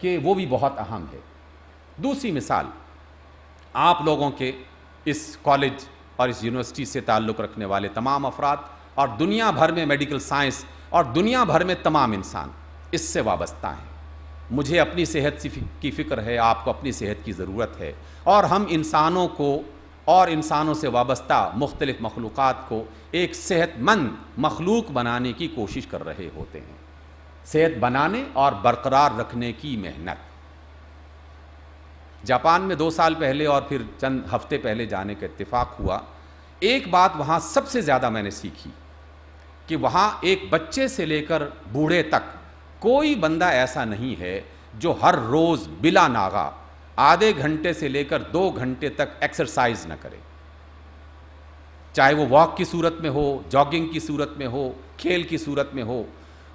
A: कि वो भी बहुत अहम है दूसरी मिसाल आप लोगों के इस कॉलेज और इस यूनिवर्सिटी से ताल्लुक़ रखने वाले तमाम अफराद और दुनिया भर में मेडिकल साइंस और दुनिया भर में तमाम इंसान इससे वाबस्ता हैं मुझे अपनी सेहत की फ़िक्र है आपको अपनी सेहत की ज़रूरत है और हम इंसानों को और इंसानों से वाबस्ता मुख्तलिफ़ मखलूक़ को एक सेहतमंद मखलूक बनाने की कोशिश कर रहे होते हैं सेहत बनाने और बरकरार रखने की मेहनत जापान में दो साल पहले और फिर चंद हफ्ते पहले जाने का इतफाक़ हुआ एक बात वहाँ सबसे ज़्यादा मैंने सीखी कि वहाँ एक बच्चे से लेकर बूढ़े तक कोई बंदा ऐसा नहीं है जो हर रोज़ बिला नागा आधे घंटे से लेकर दो घंटे तक एक्सरसाइज न करे चाहे वो वॉक की सूरत में हो जॉगिंग की सूरत में हो खेल की सूरत में हो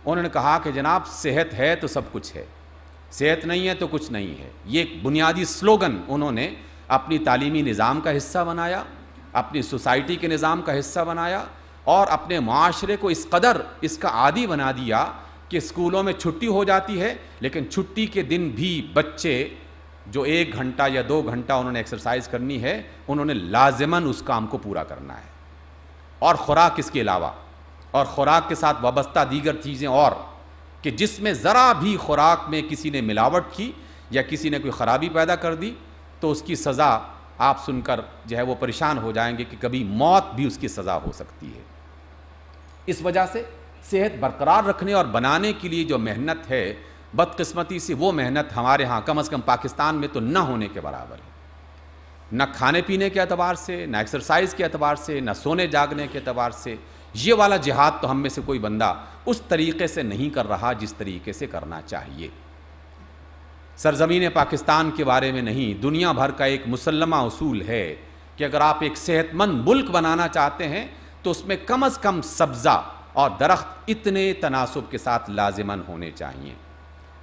A: उन्होंने कहा कि जनाब सेहत है तो सब कुछ है सेहत नहीं है तो कुछ नहीं है ये एक बुनियादी स्लोगन उन्होंने अपनी तालीमी निज़ाम का हिस्सा बनाया अपनी सोसाइटी के निज़ाम का हिस्सा बनाया और अपने माशरे को इस कदर इसका आदि बना दिया कि स्कूलों में छुट्टी हो जाती है लेकिन छुट्टी के दिन भी बच्चे जो एक घंटा या दो घंटा उन्होंने एक्सरसाइज करनी है उन्होंने लाजमन उस काम को पूरा करना है और ख़ुराक इसके अलावा और ख़ुराक के साथ वाबस्ता दीगर चीज़ें और कि जिसमें ज़रा भी खुराक में किसी ने मिलावट की या किसी ने कोई ख़राबी पैदा कर दी तो उसकी सज़ा आप सुनकर जो है वो परेशान हो जाएंगे कि कभी मौत भी उसकी सज़ा हो सकती है इस वजह से सेहत बरकरार रखने और बनाने के लिए जो मेहनत है बदकस्मती से वो मेहनत हमारे यहाँ कम अज़ कम पाकिस्तान में तो न होने के बराबर है न खाने पीने के अतबार से न एक्सरसाइज के अतबार से न सोने जागने के अतबार से ये वाला जिहाद तो हम में से कोई बंदा उस तरीके से नहीं कर रहा जिस तरीके से करना चाहिए सरजमीन पाकिस्तान के बारे में नहीं दुनिया भर का एक मुसलमा असूल है कि अगर आप एक सेहतमंद मुल्क बनाना चाहते हैं तो उसमें कम अज़ कम सब्ज़ा और दरख्त इतने तनासब के साथ लाजमन होने चाहिए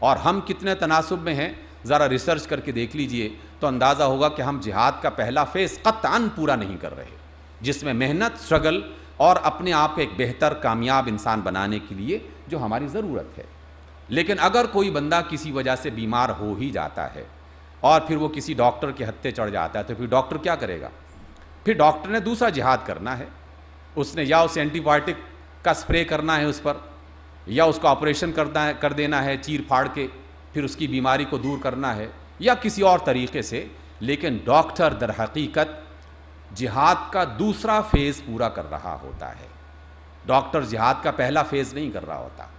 A: और हम कितने तनासब में हैं ज़रा रिसर्च करके देख लीजिए तो अंदाज़ा होगा कि हम जिहाद का पहला फेज़ कतान पूरा नहीं कर रहे जिसमें मेहनत स्ट्रगल और अपने आप को एक बेहतर कामयाब इंसान बनाने के लिए जो हमारी ज़रूरत है लेकिन अगर कोई बंदा किसी वजह से बीमार हो ही जाता है और फिर वो किसी डॉक्टर के हत्ते चढ़ जाता है तो फिर डॉक्टर क्या करेगा फिर डॉक्टर ने दूसरा जिहाद करना है उसने या उसे एंटीबायोटिक का स्प्रे करना है उस पर या उसका ऑपरेशन करना है कर देना है चीर फाड़ के फिर उसकी बीमारी को दूर करना है या किसी और तरीके से लेकिन डॉक्टर दर हकीकत जिहाद का दूसरा फेज़ पूरा कर रहा होता है डॉक्टर जिहाद का पहला फेज़ नहीं कर रहा होता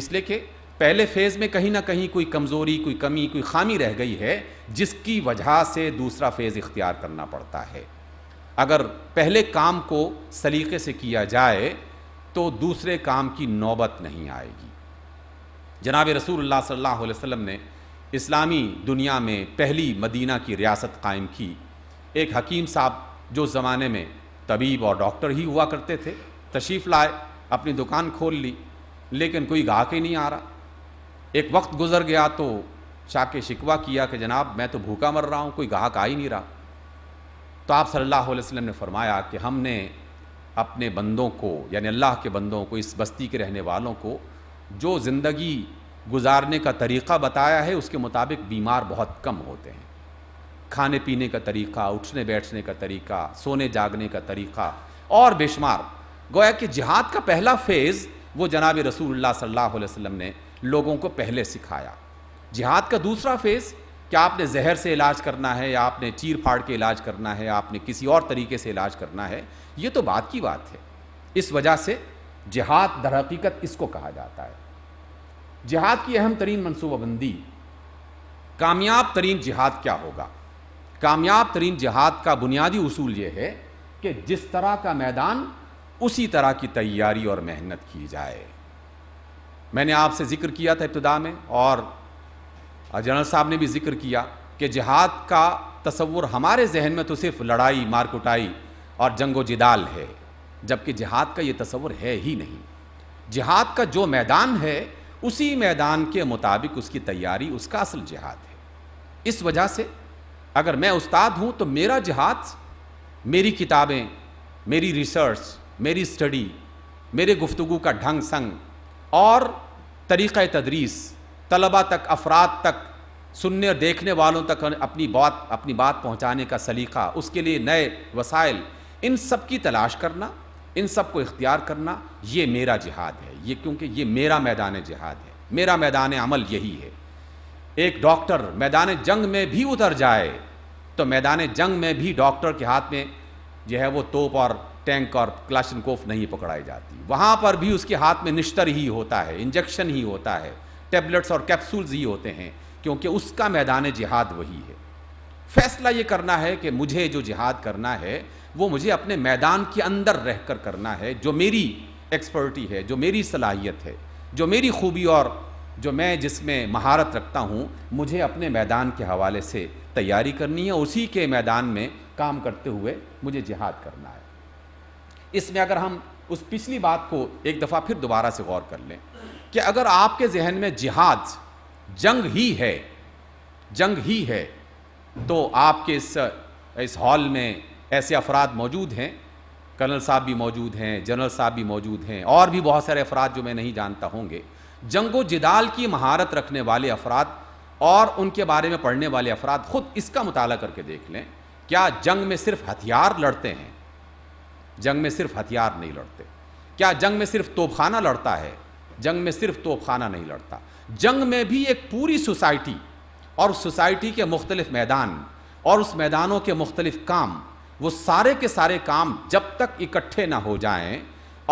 A: इसलिए कि पहले फेज़ में कहीं ना कहीं कोई कमज़ोरी कोई कमी कोई खामी रह गई है जिसकी वजह से दूसरा फेज़ इख्तियार करना पड़ता है अगर पहले काम को सलीके से किया जाए तो दूसरे काम की नौबत नहीं आएगी जनाब रसूल सल्ला वसम ने इस्लामी दुनिया में पहली मदीना की रियासत कायम की एक हकीम साहब जो ज़माने में तबीब और डॉक्टर ही हुआ करते थे तशीफ़ लाए अपनी दुकान खोल ली लेकिन कोई गाहक ही नहीं आ रहा एक वक्त गुजर गया तो शाके शिकवा किया कि जनाब मैं तो भूखा मर रहा हूँ कोई गाहक आ ही नहीं रहा तो आप सल्लल्लाहु अलैहि वसल्लम ने फरमाया कि हमने अपने बंदों को यानी अल्लाह के बंदों को इस बस्ती के रहने वालों को जो ज़िंदगी गुजारने का तरीक़ा बताया है उसके मुताबिक बीमार बहुत कम होते हैं खाने पीने का तरीका उठने बैठने का तरीका सोने जागने का तरीका और बेशुमार गोया कि जिहाद का पहला फेज़ वो जनाब रसूलुल्लाह सल्लल्लाहु अलैहि वसल्लम ने लोगों को पहले सिखाया जिहाद का दूसरा फेज़ क्या आपने जहर से इलाज करना है या आपने चीर फाड़ के इलाज करना है या आपने किसी और तरीके से इलाज करना है ये तो बात की बात है इस वजह से जिहाद दर हकीकत इसको कहा जाता है जिहाद की अहम तरीन मनसूबाबंदी कामयाब तरीन जिहाद क्या होगा कामयाब तरीन जहाद का बुनियादी असूल यह है कि जिस तरह का मैदान उसी तरह की तैयारी और मेहनत की जाए मैंने आपसे ज़िक्र किया था इब्तदा में और जनरल साहब ने भी जिक्र किया कि जहाद का तस्वुर हमारे जहन में तो सिर्फ लड़ाई मार कुटाई और जंगो जिदाल है जबकि जहाद का ये तस्वुर है ही नहीं जहाद का जो मैदान है उसी मैदान के मुताबिक उसकी तैयारी उसका असल जहाद है इस वजह से अगर मैं उस्ताद हूँ तो मेरा जहाज मेरी किताबें मेरी रिसर्च मेरी स्टडी मेरे गुफ्तु का ढंग संग और तरीक़ तदरीस तलबा तक अफराद तक सुनने और देखने वालों तक अपनी बात अपनी बात पहुँचाने का सलीका उसके लिए नए वसाइल इन सब की तलाश करना इन सब को इख्तियार करना ये मेरा जिहाद है ये क्योंकि ये मेरा मैदान जिहाद है मेरा मैदान अमल यही है एक डॉक्टर मैदान जंग में भी उतर जाए तो मैदान जंग में भी डॉक्टर के हाथ में जो है वो तोप और टैंक और क्लाशनकोफ नहीं पकड़ाई जाती वहाँ पर भी उसके हाथ में निश्तर ही होता है इंजेक्शन ही होता है टेबलेट्स और कैप्सूल्स ही होते हैं क्योंकि उसका मैदान जिहाद वही है फैसला ये करना है कि मुझे जो जिहाद करना है वो मुझे अपने मैदान के अंदर रह कर करना है जो मेरी एक्सपर्टी है जो मेरी सलाहियत है जो मेरी खूबी और जो मैं जिसमें महारत रखता हूँ मुझे अपने मैदान के हवाले से तैयारी करनी है उसी के मैदान में काम करते हुए मुझे जिहाद करना है इसमें अगर हम उस पिछली बात को एक दफ़ा फिर दोबारा से गौर कर लें कि अगर आपके जहन में जिहाद जंग ही है जंग ही है तो आपके इस इस हॉल में ऐसे अफराद मौजूद हैं कर्नल साहब भी मौजूद हैं जनरल साहब भी मौजूद हैं और भी बहुत सारे अफराद जो मैं नहीं जानता होंगे जंगो जिदाल की महारत रखने वाले अफराद और उनके बारे में पढ़ने वाले अफराद खुद इसका मुताला करके देख लें क्या जंग में सिर्फ हथियार लड़ते हैं जंग में सिर्फ हथियार नहीं लड़ते क्या जंग में सिर्फ तोपखाना लड़ता है जंग में सिर्फ तोपखाना नहीं लड़ता जंग में भी एक पूरी सोसाइटी और उस सोसाइटी के मुख्तलिफ मैदान और उस मैदानों के मुख्तलिफ काम वो सारे के सारे काम जब तक इकट्ठे ना हो जाएं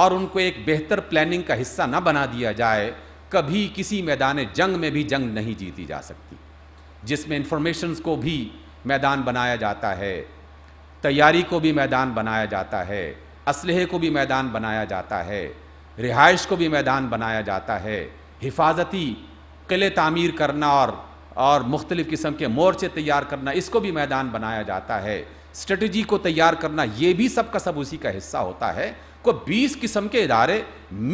A: और उनको एक बेहतर प्लानिंग का हिस्सा ना बना दिया जाए कभी किसी मैदान जंग में भी जंग नहीं जीती जा सकती जिसमें इंफॉर्मेशंस को भी मैदान बनाया जाता है तैयारी को भी मैदान बनाया जाता है असलहे को भी मैदान बनाया जाता है रिहाइश को भी मैदान बनाया जाता है हिफाजती किले तामीर करना और और मुख्तलिफ़ किस्म के मोर्चे तैयार करना इसको भी मैदान बनाया जाता है स्ट्रेटजी को तैयार करना ये भी सब का सब उसी का हिस्सा होता है को 20 किस्म के इदारे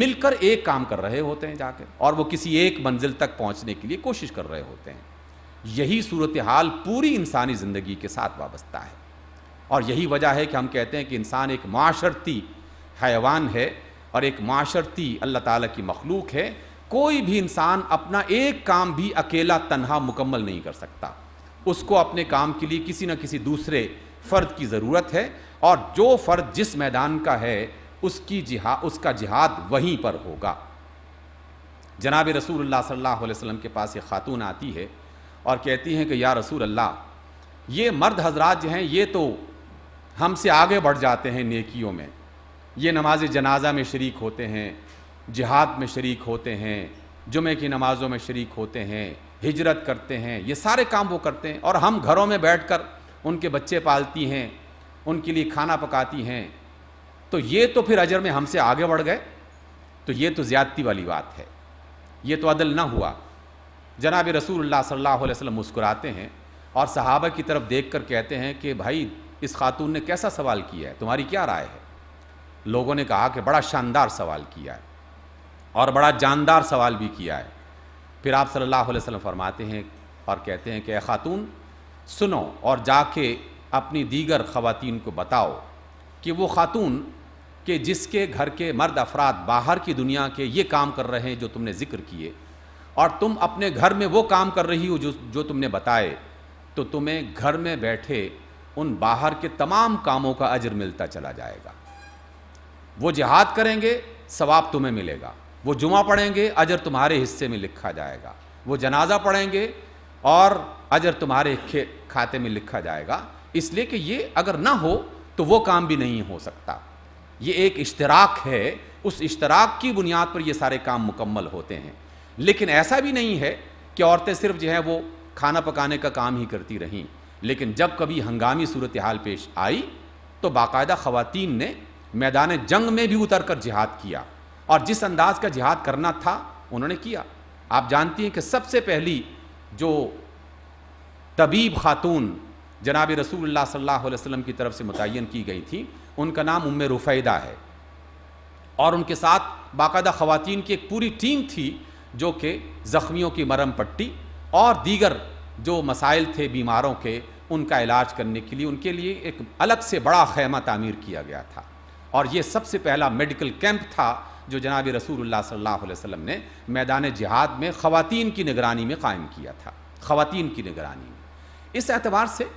A: मिलकर एक काम कर रहे होते हैं जाके और वो किसी एक मंजिल तक पहुंचने के लिए कोशिश कर रहे होते हैं यही सूरत हाल पूरी इंसानी ज़िंदगी के साथ वाबस्ता है और यही वजह है कि हम कहते हैं कि इंसान एक माशरती हैवान है और एक माशरती अल्लाह ताला की मखलूक है कोई भी इंसान अपना एक काम भी अकेला तनहा मुकम्मल नहीं कर सकता उसको अपने काम के लिए किसी न किसी दूसरे फ़र्द की ज़रूरत है और जो फ़र्द जिस मैदान का है उसकी जिहा उसका जिहाद वहीं पर होगा जनाब रसूल सल्लल्लाहु अलैहि वसल्लम के पास ये खातून आती है और कहती हैं कि या रसूल अल्लाह ये मर्द हजरात जो हैं ये तो हमसे आगे बढ़ जाते हैं नेकियों में ये नमाज जनाजा में शरीक होते हैं जिहाद में शरीक होते हैं जुमे की नमाज़ों में शरीक होते हैं हिजरत करते हैं ये सारे काम वो करते हैं और हम घरों में बैठ कर उनके बच्चे पालती हैं उनके लिए खाना पकाती हैं तो ये तो फिर अजर में हमसे आगे बढ़ गए तो ये तो ज़्यादती वाली बात है ये तो अदल ना हुआ जनाब रसूल सल्लल्लाहु अलैहि वसल्लम मुस्कुराते हैं और सहाबा की तरफ देख कर कहते हैं कि भाई इस खातून ने कैसा सवाल किया है तुम्हारी क्या राय है लोगों ने कहा कि बड़ा शानदार सवाल किया है और बड़ा जानदार सवाल भी किया है फिर आप सल्लल्लाहु अलैहि वसल्लम फरमाते हैं और कहते हैं कि ख़ातून सुनो और जाके अपनी दीगर ख़वातीन को बताओ कि वो ख़ातून कि जिसके घर के मर्द अफराद बाहर की दुनिया के ये काम कर रहे हैं जो तुमने जिक्र किए और तुम अपने घर में वो काम कर रही हो जो जो तुमने बताए तो तुम्हें घर में बैठे उन बाहर के तमाम कामों का अजर मिलता चला जाएगा वो जिहाद करेंगे सवाब तुम्हें मिलेगा वो जुमा पढ़ेंगे अजर तुम्हारे हिस्से में लिखा जाएगा वो जनाजा पढ़ेंगे और अजर तुम्हारे खाते में लिखा जाएगा इसलिए कि ये अगर ना हो तो वो काम भी नहीं हो सकता ये एक इश्तराक है उस इश्तराक की बुनियाद पर ये सारे काम मुकम्मल होते हैं लेकिन ऐसा भी नहीं है कि औरतें सिर्फ जो है वो खाना पकाने का काम ही करती रहीं लेकिन जब कभी हंगामी सूरत हाल पेश आई तो बाकायदा ख़वातीन ने मैदान जंग में भी उतर कर जिहाद किया और जिस अंदाज का जिहाद करना था उन्होंने किया आप जानती हैं कि सबसे पहली जो तबीब खातून जनाब रसूल सल्लल्लाहु की तरफ से मुतन की गई थी उनका नाम उम रुफ़ैदा है और उनके साथ बाकायदा ख़वान की एक पूरी टीम थी जो कि ज़ख्मियों की मरम पट्टी और दीगर जो मसाइल थे बीमारों के उनका इलाज करने के लिए उनके लिए एक अलग से बड़ा खैमा तामीर किया गया था और ये सबसे पहला मेडिकल कैंप था जो जनाब रसूल सल्ला वसम ने मैदान जिहाद में ख़वान की निगरानी में कायम किया था ख़वान की निगरानी में इस एतबार से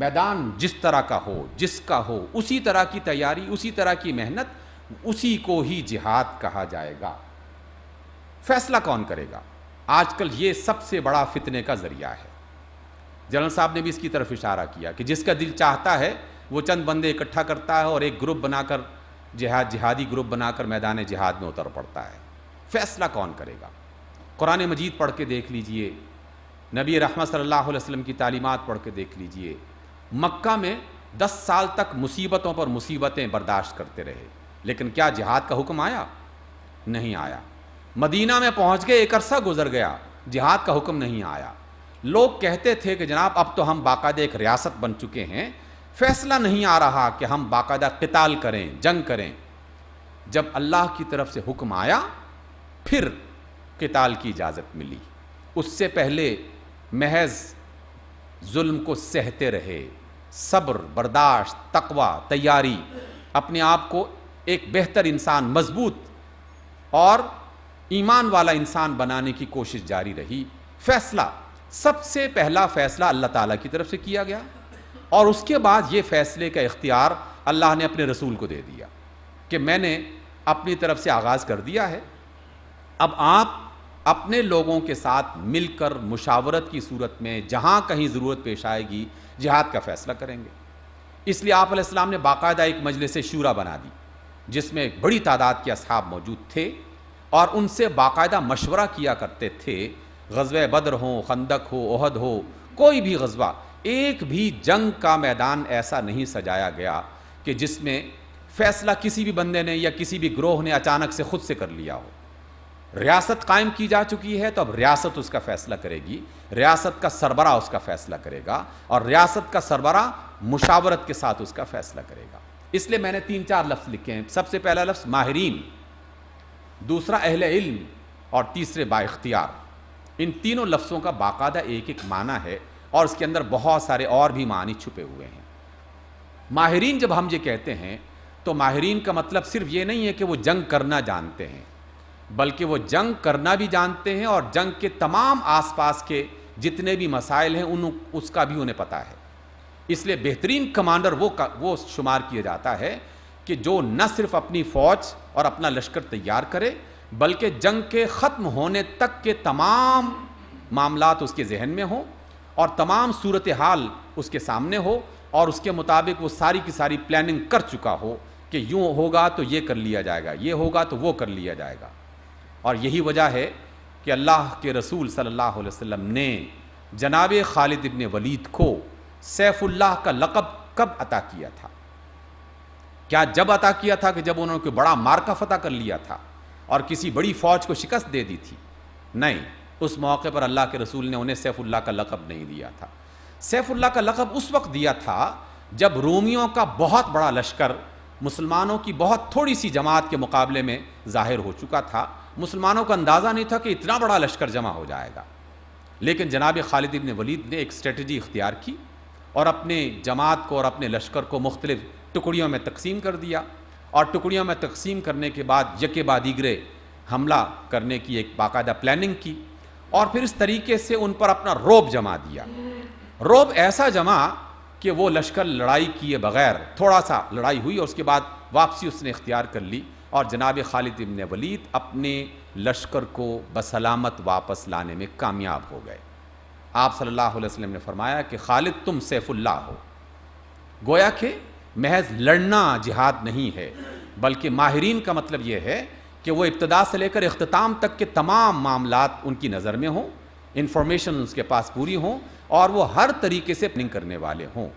A: मैदान जिस तरह का हो जिसका हो उसी तरह की तैयारी उसी तरह की मेहनत उसी को ही जिहाद कहा जाएगा फैसला कौन करेगा आजकल ये सबसे बड़ा फितने का ज़रिया है जनरल साहब ने भी इसकी तरफ इशारा किया कि जिसका दिल चाहता है वो चंद बंदे इकट्ठा करता है और एक ग्रुप बनाकर जिहाद जिहादी ग्रुप बनाकर मैदान जिहाद में उतर पड़ता है फैसला कौन करेगा कुरान मजीद पढ़ के देख लीजिए नबी रहमत सल्लल्लाहु अलैहि वसल्लम की तालीमात पढ़ के देख लीजिए मक्का में दस साल तक मुसीबतों पर मुसीबतें बर्दाश्त करते रहे लेकिन क्या जिहाद का हुक्म आया नहीं आया मदीना में पहुंच गए एक अरसा गुजर गया जिहाद का हुक्म नहीं आया लोग कहते थे कि जनाब अब तो हम बाकायदा एक रियासत बन चुके हैं फैसला नहीं आ रहा कि हम बाकायदा किताल करें जंग करें जब अल्लाह की तरफ से हुक्म आया फिर कताल की इजाज़त मिली उससे पहले महज जुल्म को सहते रहे सब्र बर्दाश्त तकवा तैयारी अपने आप को एक बेहतर इंसान मजबूत और ईमान वाला इंसान बनाने की कोशिश जारी रही फैसला सबसे पहला फैसला अल्लाह ताला की तरफ से किया गया और उसके बाद ये फैसले का इख्तियार अल्लाह ने अपने रसूल को दे दिया कि मैंने अपनी तरफ से आगाज़ कर दिया है अब आप अपने लोगों के साथ मिलकर मुशावरत की सूरत में जहाँ कहीं ज़रूरत पेश आएगी जिहाद का फैसला करेंगे इसलिए आप आपलाम ने बाकायदा एक मजलिस शूरा बना दी जिसमें एक बड़ी तादाद के असहाब मौजूद थे और उनसे बाकायदा मशवरा किया करते थे गजब बद्र हो खंदक हो ओहद हो कोई भी गजबा एक भी जंग का मैदान ऐसा नहीं सजाया गया कि जिसमें फैसला किसी भी बंदे ने या किसी भी ग्रोह ने अचानक से खुद से कर लिया हो रियासत कायम की जा चुकी है तो अब रियासत उसका फैसला करेगी रियासत का सरबरा उसका फैसला करेगा और रियासत का सरबरा मुशावरत के साथ उसका फैसला करेगा इसलिए मैंने तीन चार लफ्ज़ लिखे हैं सबसे पहला लफ्ज़ माहरीन दूसरा अहल इल्म और तीसरे बाख्तियार इन तीनों लफ्ज़ों का बाकायदा एक एक माना है और इसके अंदर बहुत सारे और भी मानी छुपे हुए हैं माहरीन जब हम ये कहते हैं तो माहरीन का मतलब सिर्फ ये नहीं है कि वो जंग करना जानते हैं बल्कि वो जंग करना भी जानते हैं और जंग के तमाम आसपास के जितने भी मसाइल हैं उन उसका भी उन्हें पता है इसलिए बेहतरीन कमांडर वो का वो शुमार किया जाता है कि जो न सिर्फ अपनी फ़ौज और अपना लश्कर तैयार करे बल्कि जंग के ख़त्म होने तक के तमाम मामला उसके जहन में हों और तमाम सूरत हाल उसके सामने हो और उसके मुताबिक वो सारी की सारी प्लानिंग कर चुका हो कि यूँ होगा तो ये कर लिया जाएगा ये होगा तो वो कर लिया जाएगा और यही वजह है कि अल्लाह के रसूल सल्लल्लाहु अलैहि वसल्लम ने जनाब खालिद इब्ने वलीद को सैफुल्लाह का लकब कब अता किया था क्या जब अता किया था कि जब उन्होंने कोई बड़ा मार्का फतह कर लिया था और किसी बड़ी फ़ौज को शिकस्त दे दी थी नहीं उस मौके पर अल्लाह के रसूल ने उन्हें सैफुल्लाह का लकब नहीं दिया था सैफुल्लाह का लकब उस वक्त दिया था जब रोमियों का बहुत बड़ा लश्कर मुसलमानों की बहुत थोड़ी सी जमात के मुकाबले में ज़ाहिर हो चुका था मुसलमानों का अंदाज़ा नहीं था कि इतना बड़ा लश्कर जमा हो जाएगा लेकिन जनाब खालिद इबन वलीद ने एक स्ट्रेटजी इख्तियार की और अपने जमात को और अपने लश्कर को मुख्तलिफ टुकड़ियों में तकसीम कर दिया और टुकड़ियों में तकसीम करने के बाद यके बाद दीगरे हमला करने की एक बाकायदा प्लानिंग की और फिर इस तरीके से उन पर अपना रोब जमा दिया रोब ऐसा जमा कि वो लश्कर लड़ाई किए बगैर थोड़ा सा लड़ाई हुई और उसके बाद वापसी उसने इख्तियार कर ली और जनाब खालिद इबन वलीद अपने लश्कर को बसलामत वापस लाने में कामयाब हो गए आप सल्लल्लाहु अलैहि वसल्लम ने फरमाया कि खालिद तुम सैफुल्ला हो गोया कि महज लड़ना जिहाद नहीं है बल्कि माहरीन का मतलब ये है कि वो इब्तदा से लेकर अख्ताम तक के तमाम मामला उनकी नज़र में हों इन्फॉर्मेशन उसके पास पूरी हों और वो हर तरीके से प्निंग करने वाले हों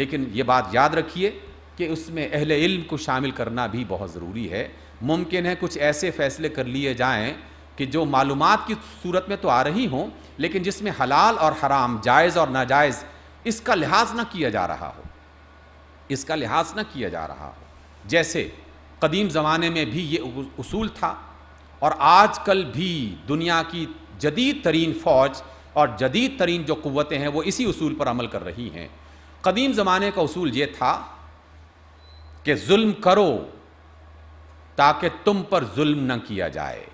A: लेकिन ये बात याद रखिए कि उसमें अहल इल्म को शामिल करना भी बहुत ज़रूरी है मुमकिन है कुछ ऐसे फ़ैसले कर लिए जाएँ कि जो मालूम की सूरत में तो आ रही हों लेकिन जिसमें हलाल और हराम जायज़ और नाजायज़ इसका लिहाज ना किया जा रहा हो इसका लिहाज ना किया जा रहा हो जैसे कदीम ज़माने में भी ये उसूल था और आज कल भी दुनिया की जदीद तरीन फ़ौज और जदीद तरीन जो क़वतें हैं वो इसी उसूल पर अमल कर रही हैं कदीम ज़माने का उसूल ये था कि जुल्म करो ताकि तुम पर जुल्म न किया जाए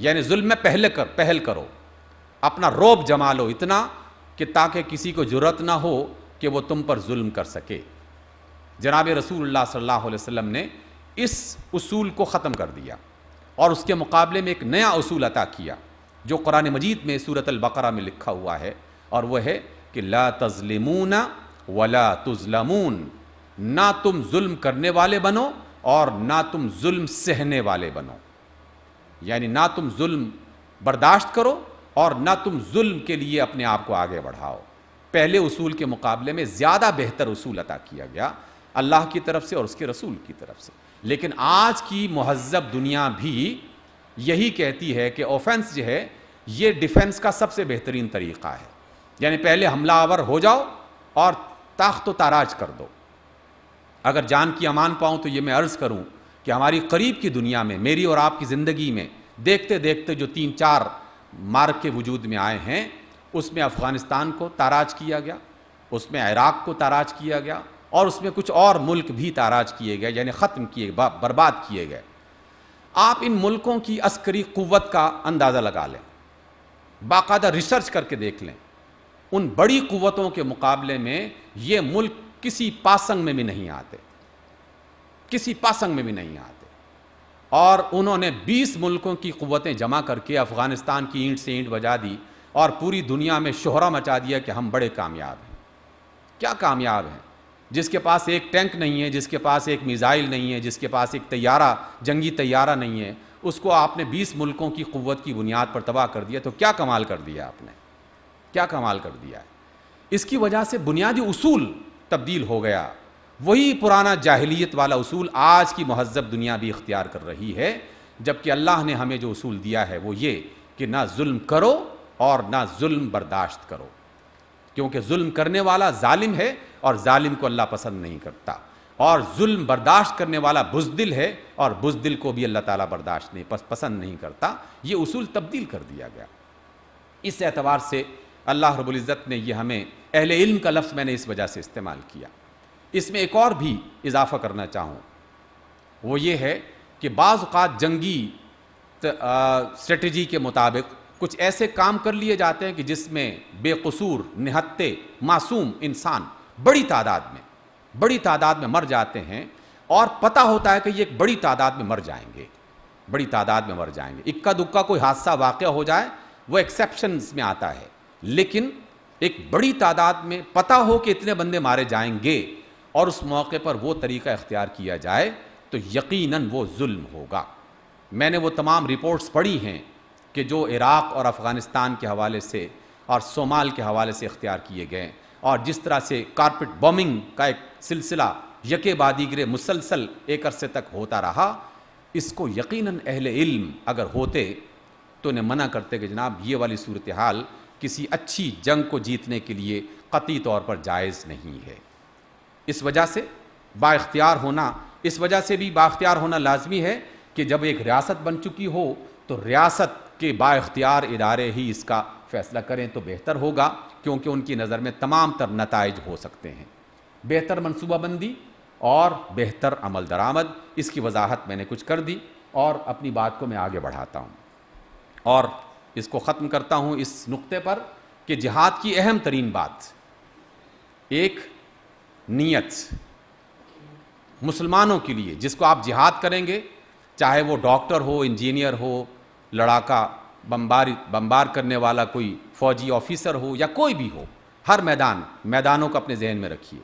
A: यानी जुल्म में पहले कर पहल करो अपना रोब जमा लो इतना कि ताकि किसी को जरूरत ना हो कि वो तुम पर जुल्म कर सके जनाब रसूल सल्लल्लाहु अलैहि वसल्लम ने इस उसूल को ख़त्म कर दिया और उसके मुकाबले में एक नया उसूल अता किया जो कुरान मजीद में सूरत बकरा में लिखा हुआ है और वह है कि ला तज़लिमूना वला तुज़लमून ना तुम जुल्म करने वाले बनो और ना तुम जुल्म सहने वाले बनो यानी ना तुम जुल्म बर्दाश्त करो और ना तुम जुल्म के लिए अपने आप को आगे बढ़ाओ पहले उसूल के मुकाबले में ज़्यादा बेहतर उसूल अता किया गया अल्लाह की तरफ से और उसके रसूल की तरफ से लेकिन आज की महजब दुनिया भी यही कहती है कि ऑफेंस जो है ये डिफेंस का सबसे बेहतरीन तरीक़ा है यानी पहले हमलावर हो जाओ और ताख्त ताराज कर दो अगर जान की अमान पाऊँ तो ये मैं अर्ज़ करूँ कि हमारी करीब की दुनिया में मेरी और आपकी ज़िंदगी में देखते देखते जो तीन चार मार्ग के वजूद में आए हैं उसमें अफ़गानिस्तान को ताराज किया गया उसमें इराक़ को ताराज किया गया और उसमें कुछ और मुल्क भी ताराज किए गए यानी ख़त्म किए बर्बाद किए गए आप इन मुल्कों की अस्करी क़वत का अंदाज़ा लगा लें बाकायदा रिसर्च करके देख लें उन बड़ी क़वतों के मुकाबले में ये मुल्क किसी पासंग में भी नहीं आते किसी पासंग में भी नहीं आते और उन्होंने 20 मुल्कों की क़वतें जमा करके अफ़गानिस्तान की ईंट से ईंट बजा दी और पूरी दुनिया में शोहरा मचा दिया कि हम बड़े कामयाब हैं क्या कामयाब हैं जिसके पास एक टैंक नहीं है जिसके पास एक मिज़ाइल नहीं है जिसके पास एक तैयारा जंगी तैयारा नहीं है उसको आपने 20 मुल्कों की क़वत की बुनियाद पर तबाह कर दिया तो क्या कमाल कर दिया आपने क्या कमाल कर दिया है इसकी वजह से बुनियादी असूल तब्दील हो गया वही पुराना जाहिलियत वाला उसूल आज की महजब दुनिया भी इख्तियार कर रही है जबकि अल्लाह ने हमें जो उसूल दिया है वो ये कि ना जुल्म करो और ना जुल्म बर्दाश्त करो क्योंकि जुल्म करने वाला जालिम है और जालिम को अल्लाह पसंद नहीं करता और जुल्म बर्दाश्त करने वाला बुजदिल है और बुजदिल को भी अल्लाह ताला बर्दाश्त नहीं पस, पसंद नहीं करता ये उसूल तब्दील कर दिया गया इस एतवार से अल्लाह रबुल्ज़त ने यह हमें अहल इल्म का लफ्ज़ मैंने इस वजह से इस्तेमाल किया इसमें एक और भी इजाफा करना चाहूँ वो ये है कि बाज़ात जंगी स्ट्रेटजी के मुताबिक कुछ ऐसे काम कर लिए जाते हैं कि जिसमें बेकसूर निहत्ते मासूम इंसान बड़ी तादाद में बड़ी तादाद में मर जाते हैं और पता होता है कि ये एक बड़ी तादाद में मर जाएंगे बड़ी तादाद में मर जाएंगे इक्का दुक्का कोई हादसा वाक़ हो जाए वो एक्सेप्शन में आता है लेकिन एक बड़ी तादाद में पता हो कि इतने बंदे मारे जाएंगे और उस मौके पर वो तरीका इख्तियार किया जाए तो यकीनन वो जुल्म होगा मैंने वो तमाम रिपोर्ट्स पढ़ी हैं कि जो इराक़ और अफ़गानिस्तान के हवाले से और सोमाल के हवाले से इख्तियार किए गए और जिस तरह से कारपेट बॉम्बिंग का एक सिलसिला यके बादीगरे मुसलसल एक अरसे तक होता रहा इसको यकीनन अहल इल्म अगर होते तो उन्हें मना करते कि जनाब ये वाली सूरत हाल किसी अच्छी जंग को जीतने के लिए कती तौर पर जायज़ नहीं है इस वजह से बाख्तियार होना इस वजह से भी बाख्तियार होना लाजमी है कि जब एक रियासत बन चुकी हो तो रियासत के बाख्तियार इदारे ही इसका फ़ैसला करें तो बेहतर होगा क्योंकि उनकी नज़र में तमाम तर नतज हो सकते हैं बेहतर मनसूबाबंदी और बेहतर अमल दरामद इसकी वजाहत मैंने कुछ कर दी और अपनी बात को मैं आगे बढ़ाता हूँ और इसको ख़त्म करता हूँ इस नुक्ते पर कि जिहाद की अहम तरीन बात एक नीयत मुसलमानों के लिए जिसको आप जिहाद करेंगे चाहे वो डॉक्टर हो इंजीनियर हो लड़ाका बम्बार बम्बार करने वाला कोई फौजी ऑफिसर हो या कोई भी हो हर मैदान मैदानों को अपने जहन में रखिए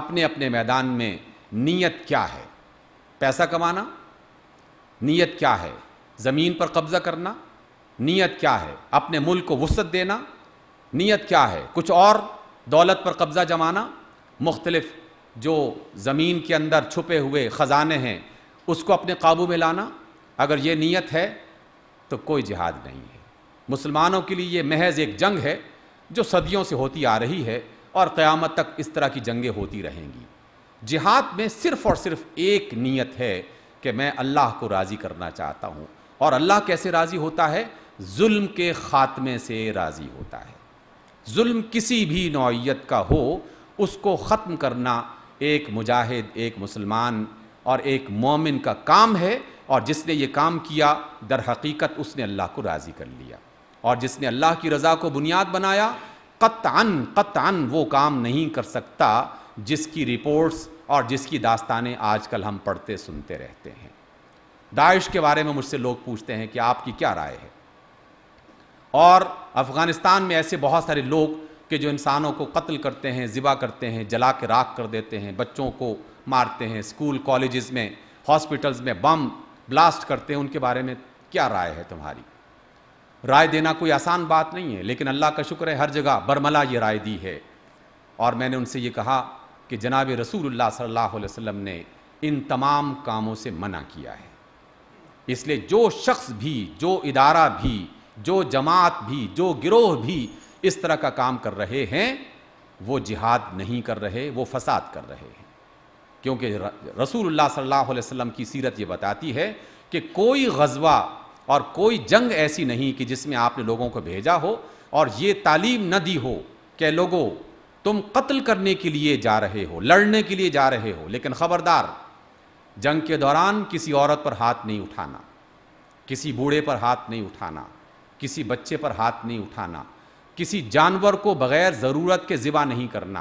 A: अपने अपने मैदान में नीयत क्या है पैसा कमाना नीयत क्या है ज़मीन पर कब्ज़ा करना नीयत क्या है अपने मुल्क को वसत देना नीयत क्या है कुछ और दौलत पर कब्ज़ा जमाना मुख्तलफ जो ज़मीन के अंदर छुपे हुए ख़जाने हैं उसको अपने काबू में लाना अगर ये नीयत है तो कोई जिहाद नहीं है मुसलमानों के लिए ये महज एक जंग है जो सदियों से होती आ रही है और क़यामत तक इस तरह की जंगें होती रहेंगी जिहाद में सिर्फ़ और सिर्फ एक नीयत है कि मैं अल्लाह को राज़ी करना चाहता हूँ और अल्लाह कैसे राज़ी होता है जुल्म के ख़ात्मे से राज़ी होता है जुल्म किसी भी नौीयत का हो उसको ख़त्म करना एक मुजाहिद एक मुसलमान और एक मोमिन का काम है और जिसने ये काम किया दर हकीकत उसने अल्लाह को राज़ी कर लिया और जिसने अल्लाह की रज़ा को बुनियाद बनाया कतअन कतअन वो काम नहीं कर सकता जिसकी रिपोर्ट्स और जिसकी दास्तानें आजकल हम पढ़ते सुनते रहते हैं दाइश के बारे में मुझसे लोग पूछते हैं कि आपकी क्या राय है और अफ़गानिस्तान में ऐसे बहुत सारे लोग के जो इंसानों को कत्ल करते हैं ज़िबा करते हैं जला के राख कर देते हैं बच्चों को मारते हैं स्कूल कॉलेज़ में हॉस्पिटल्स में बम ब्लास्ट करते हैं उनके बारे में क्या राय है तुम्हारी राय देना कोई आसान बात नहीं है लेकिन अल्लाह का शुक्र है हर जगह बरमला ये राय दी है और मैंने उनसे ये कहा कि जनाब रसूल सल्ला वसम ने इन तमाम कामों से मना किया है इसलिए जो शख्स भी जो इदारा भी जो जमात भी जो गिरोह भी इस तरह का काम कर रहे हैं वो जिहाद नहीं कर रहे वो फसाद कर रहे हैं क्योंकि रसूलुल्लाह सल्लल्लाहु अलैहि वसल्लम की सीरत ये बताती है कि कोई गजवा और कोई जंग ऐसी नहीं कि जिसमें आपने लोगों को भेजा हो और ये तालीम न दी हो कि लोगों तुम कत्ल करने के लिए जा रहे हो लड़ने के लिए जा रहे हो लेकिन ख़बरदार जंग के दौरान किसी औरत पर हाथ नहीं उठाना किसी बूढ़े पर हाथ नहीं उठाना किसी बच्चे पर हाथ नहीं उठाना किसी जानवर को बगैर ज़रूरत के ज़िबा नहीं करना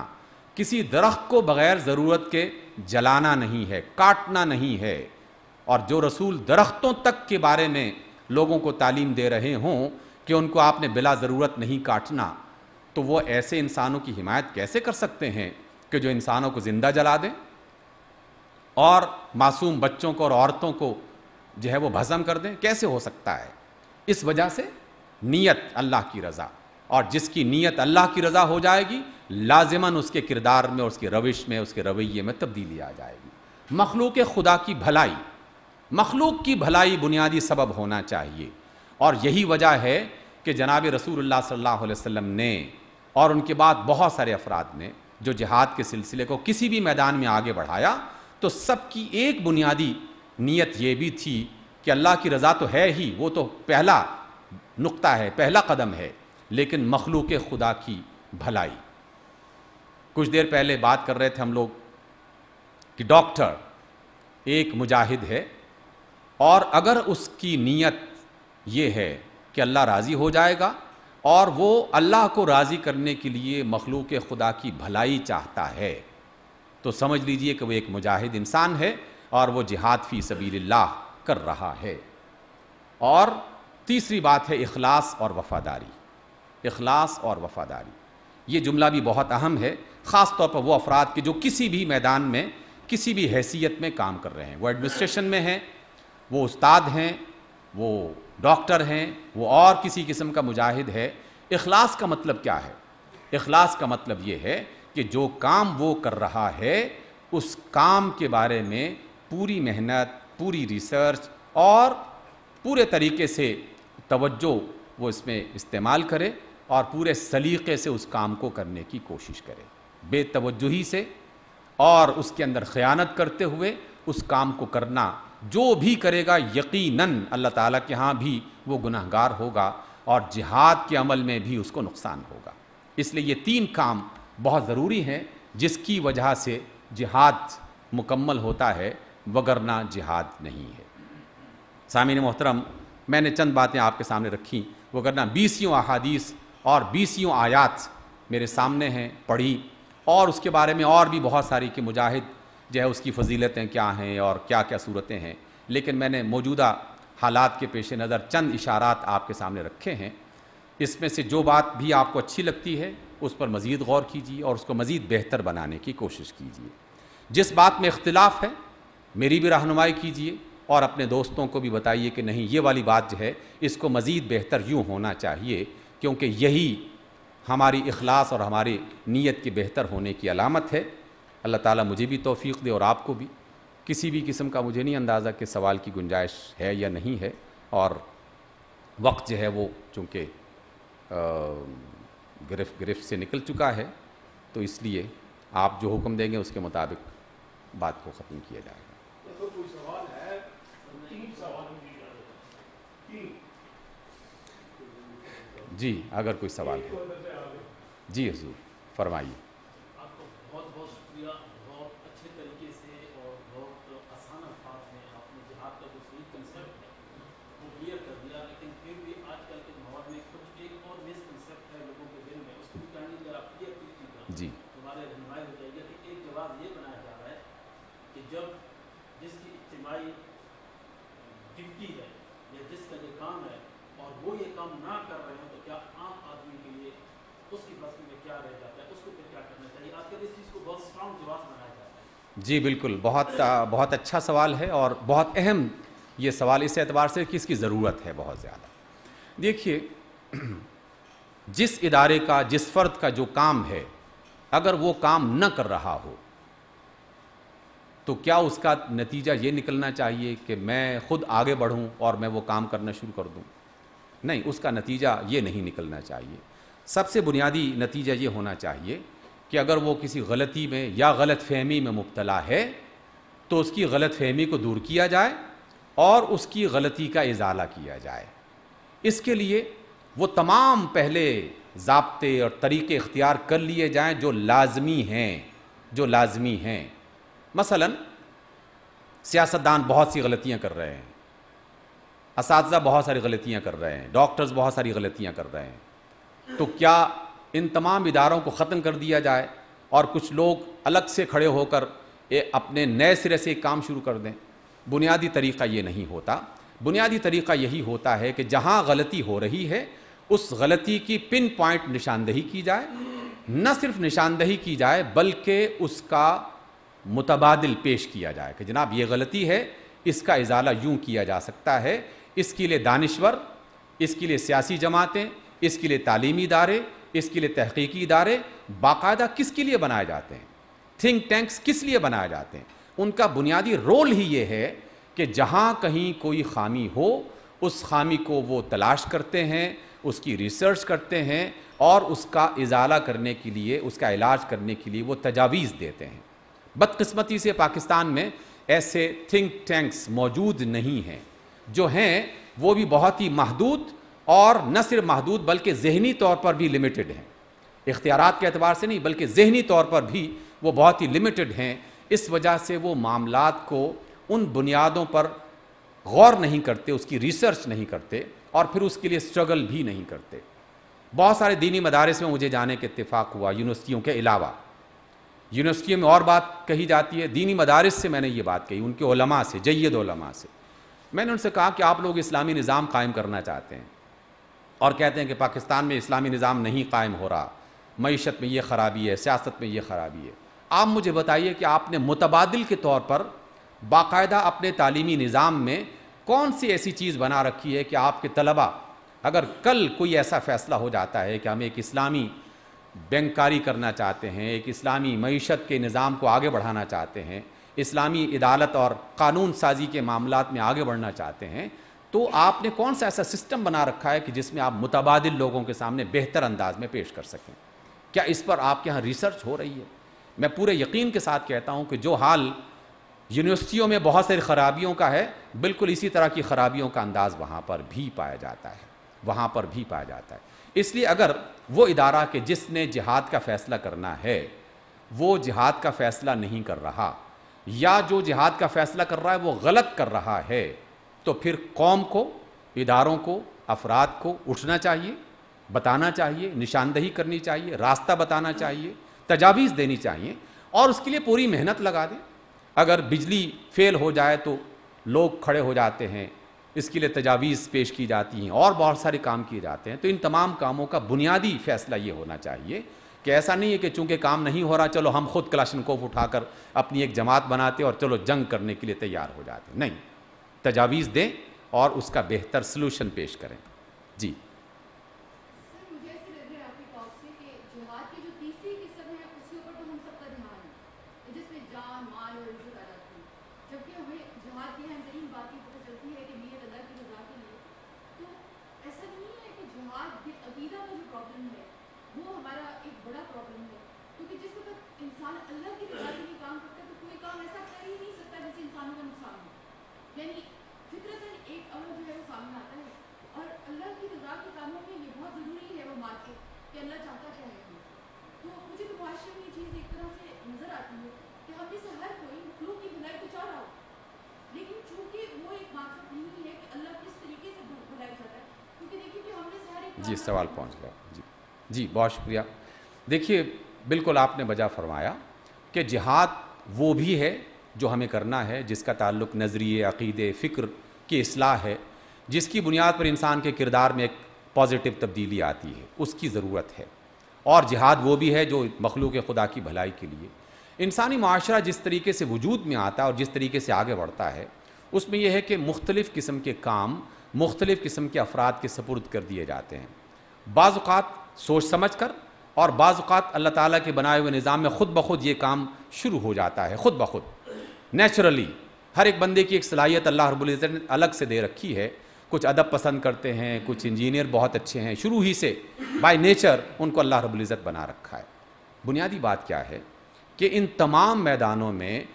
A: किसी दरख्त को बगैर ज़रूरत के जलाना नहीं है काटना नहीं है और जो रसूल दरख्तों तक के बारे में लोगों को तालीम दे रहे हों कि उनको आपने बिला ज़रूरत नहीं काटना तो वो ऐसे इंसानों की हिमायत कैसे कर सकते हैं कि जो इंसानों को ज़िंदा जला दें और मासूम बच्चों को और औरतों को जो है वो भस्म कर दें कैसे हो सकता है इस वजह से नीयत अल्लाह की रज़ा और जिसकी नीयत अल्लाह की रज़ा हो जाएगी लाजमन उसके किरदार में उसके रविश में उसके रवैये में तब्दीली आ जाएगी मखलूक खुदा की भलाई मखलूक की भलाई बुनियादी सबब होना चाहिए और यही वजह है कि जनाब रसूल सल्ला वसम ने और उनके बाद बहुत सारे अफराद ने जो जिहाद के सिलसिले को किसी भी मैदान में आगे बढ़ाया तो सबकी एक बुनियादी नीयत ये भी थी कि अल्लाह की रज़ा तो है ही वो तो पहला नुक्ता है पहला कदम है लेकिन मखलूक खुदा की भलाई कुछ देर पहले बात कर रहे थे हम लोग कि डॉक्टर एक मुजाहिद है और अगर उसकी नीयत ये है कि अल्लाह राज़ी हो जाएगा और वो अल्लाह को राज़ी करने के लिए मखलूक खुदा की भलाई चाहता है तो समझ लीजिए कि वो एक मुजाहिद इंसान है और वो जिहाद फ़ी सबील्ला कर रहा है और तीसरी बात है इखलास और वफादारी इखलास और वफादारी ये जुमला भी बहुत अहम है ख़ास तौर पर वो अफराद के जो किसी भी मैदान में किसी भी हैसियत में काम कर रहे हैं वो एडमिनिस्ट्रेशन में हैं वो उस्ताद हैं वो डॉक्टर हैं वो और किसी किस्म का मुजाहिद है इखलास का मतलब क्या है इखलास का मतलब ये है कि जो काम वो कर रहा है उस काम के बारे में पूरी मेहनत पूरी रिसर्च और पूरे तरीके से तवज्जो वो इसमें इस्तेमाल करे और पूरे सलीक़े से उस काम को करने की कोशिश करे बेतवजही से और उसके अंदर ख़यानत करते हुए उस काम को करना जो भी करेगा यकीनन अल्लाह ताला के यहाँ भी वो गुनाहगार होगा और जिहाद के अमल में भी उसको नुकसान होगा इसलिए ये तीन काम बहुत ज़रूरी हैं जिसकी वजह से जिहाद मुकम्मल होता है वगरना जिहाद नहीं है सामिन मोहतरम मैंने चंद बातें आपके सामने रखी करना बीसियों अहादीस और बीसियों आयात मेरे सामने हैं पढ़ी और उसके बारे में और भी बहुत सारी कि मुजाहिद जो है उसकी फजीलतें क्या हैं और क्या क्या सूरतें हैं लेकिन मैंने मौजूदा हालात के पेश नज़र चंद इशारात आपके सामने रखे हैं इसमें से जो बात भी आपको अच्छी लगती है उस पर मज़ीद गौर कीजिए और उसको मज़ीद बेहतर बनाने की कोशिश कीजिए जिस बात में इख्तलाफ है मेरी भी रहनुमाई कीजिए और अपने दोस्तों को भी बताइए कि नहीं ये वाली बात जो है इसको मज़ीद बेहतर यूँ होना चाहिए क्योंकि यही हमारी अखलास और हमारी नीयत के बेहतर होने की अलामत है अल्लाह ताला मुझे भी तोफ़ी दे और आपको भी किसी भी किस्म का मुझे नहीं अंदाज़ा कि सवाल की गुंजाइश है या नहीं है और वक्त जो है वो चूँकि गिरफ्त गिरफ्त से निकल चुका है तो इसलिए आप जो हुक्म देंगे उसके मुताबिक बात को ख़त्म किया जाएगा जी अगर कोई सवाल है जी हजूर फरमाइए जी बिल्कुल बहुत बहुत अच्छा सवाल है और बहुत अहम ये सवाल इस एतबार से कि इसकी ज़रूरत है बहुत ज़्यादा देखिए जिस इदारे का जिस फ़र्द का जो काम है अगर वो काम न कर रहा हो तो क्या उसका नतीजा ये निकलना चाहिए कि मैं खुद आगे बढ़ूं और मैं वो काम करना शुरू कर दूं नहीं उसका नतीजा ये नहीं निकलना चाहिए सबसे बुनियादी नतीजा ये होना चाहिए कि अगर वो किसी गलती में या गलत फहमी में मुबतला है तो उसकी गलत फहमी को दूर किया जाए और उसकी गलती का इजाला किया जाए इसके लिए वो तमाम पहले ज़बते और तरीक़े इख्तियार कर लिए जाएँ जो लाजमी हैं जो लाजमी हैं मसला सियासतदान बहुत सी ग़लतियाँ कर रहे हैं इस बहुत सारी ग़लतियाँ कर रहे हैं डॉक्टर्स बहुत सारी ग़लतियाँ कर रहे हैं तो क्या इन तमाम इदारों को ख़त्म कर दिया जाए और कुछ लोग अलग से खड़े होकर ये अपने नए सिरे से काम शुरू कर दें बुनियादी तरीक़ा ये नहीं होता बुनियादी तरीक़ा यही होता है कि जहाँ गलती हो रही है उस गलती की पिन पॉइंट निशानदही की जाए न सिर्फ निशानदेही की जाए बल्कि उसका मुतबादल पेश किया जाए कि जनाब ये गलती है इसका इजाला यूँ किया जा सकता है इसके लिए दानश्वर इसके लिए सियासी जमातें इसके लिए तालीमी इदारे इसके लिए तहकीकी इदारे बाकायदा किसके लिए बनाए जाते हैं थिंक टैंक्स किस लिए बनाए जाते हैं उनका बुनियादी रोल ही ये है कि जहाँ कहीं कोई खामी हो उस खामी को वो तलाश करते हैं उसकी रिसर्च करते हैं और उसका इजाला करने के लिए उसका इलाज करने के लिए वो तजावीज़ देते हैं बदकस्मती से पाकिस्तान में ऐसे थिंक टैंक्स मौजूद नहीं हैं जो हैं वो भी बहुत ही महदूद और न सिर्फ महदूद बल्कि जहनी तौर पर भी लिमिटेड हैं इख्तियार के अतबार से नहीं बल्कि जहनी तौर पर भी वो बहुत ही लिमिटेड हैं इस वजह से वो मामला को उन बुनियादों पर गौर नहीं करते उसकी रिसर्च नहीं करते और फिर उसके लिए स्ट्रगल भी नहीं करते बहुत सारे दीनी मदारस में मुझे जाने के इतफ़ाक़ हुआ यूनिवर्सिटियों के अलावा यूनिवर्सिटियों में और बात कही जाती है दीनी मदारस से मैंने ये बात कही उनके से जैदा से मैंने उनसे कहा कि आप लोग इस्लामी निज़ाम कायम करना चाहते हैं और कहते हैं कि पाकिस्तान में इस्लामी निज़ाम नहीं कायम हो रहा मीशत में ये ख़राबी है सियासत में ये ख़राबी है आप मुझे बताइए कि आपने मुतबादल के तौर पर बाकायदा अपने तालीमी निज़ाम में कौन सी ऐसी चीज़ बना रखी है कि आपके तलबा अगर कल कोई ऐसा फ़ैसला हो जाता है कि हम एक इस्लामी बैंकारी करना चाहते हैं एक इस्लामी मीशत के निज़ाम को आगे बढ़ाना चाहते हैं इस्लामी अदालत और कानून साजी के मामला में आगे बढ़ना चाहते हैं तो आपने कौन सा ऐसा सिस्टम बना रखा है कि जिसमें आप मुतबादिल लोगों के सामने बेहतर अंदाज में पेश कर सकें क्या इस पर आपके यहाँ रिसर्च हो रही है मैं पूरे यकीन के साथ कहता हूँ कि जो हाल यूनिवर्सिटियों में बहुत सारी खराबियों का है बिल्कुल इसी तरह की खराबियों का अंदाज वहाँ पर भी पाया जाता है वहाँ पर भी पाया जाता है इसलिए अगर वो इदारा के जिसने जिहाद का फ़ैसला करना है वो जिहाद का फ़ैसला नहीं कर रहा या जो जिहाद का फ़ैसला कर रहा है वो गलत कर रहा है तो फिर कौम को इदारों को अफराद को उठना चाहिए बताना चाहिए निशानदही करनी चाहिए रास्ता बताना चाहिए तजावीज़ देनी चाहिए और उसके लिए पूरी मेहनत लगा दें अगर बिजली फेल हो जाए तो लोग खड़े हो जाते हैं इसके लिए तजावीज़ पेश की जाती हैं और बहुत सारे काम किए जाते हैं तो इन तमाम कामों का बुनियादी फैसला ये होना चाहिए कि ऐसा नहीं है कि चूंकि काम नहीं हो रहा चलो हम खुद क्लाशनकोफ उठाकर अपनी एक जमात बनाते और चलो जंग करने के लिए तैयार हो जाते नहीं तजावीज़ दें और उसका बेहतर सलूशन पेश करें जी सवाल पहुंच गया जी जी बहुत शुक्रिया देखिए बिल्कुल आपने बजा फरमाया कि जिहाद वो भी है जो हमें करना है जिसका ताल्लुक नज़रिए अक़ीदे फ़िक्र की असलाह है जिसकी बुनियाद पर इंसान के किरदार में एक पॉजिटिव तब्दीली आती है उसकी ज़रूरत है और जिहाद वो भी है जो मखलूक खुदा की भलाई के लिए इंसानी माशरा जिस तरीके से वजूद में आता है और जिस तरीके से आगे बढ़ता है उसमें यह है कि मुख्तलिफ़ किस्म के काम मुख्तलिफ़ किस्म के अफराद के सपुर्द कर दिए जाते हैं बाज़ात सोच समझ कर और बाज़ात अल्लाह ताला के बनाए हुए निज़ाम में ख़ुद ब खुद ये काम शुरू हो जाता है ख़ुद ब खुद नेचुरली हर एक बंदे की एक सलाहियत अल्लाह रबुल्ज़त ने अलग से दे रखी है कुछ अदब पसंद करते हैं कुछ इंजीनियर बहुत अच्छे हैं शुरू ही से बाय नेचर उनको अल्लाह रबुल्ज़त बना रखा है बुनियादी बात क्या है कि इन तमाम मैदानों में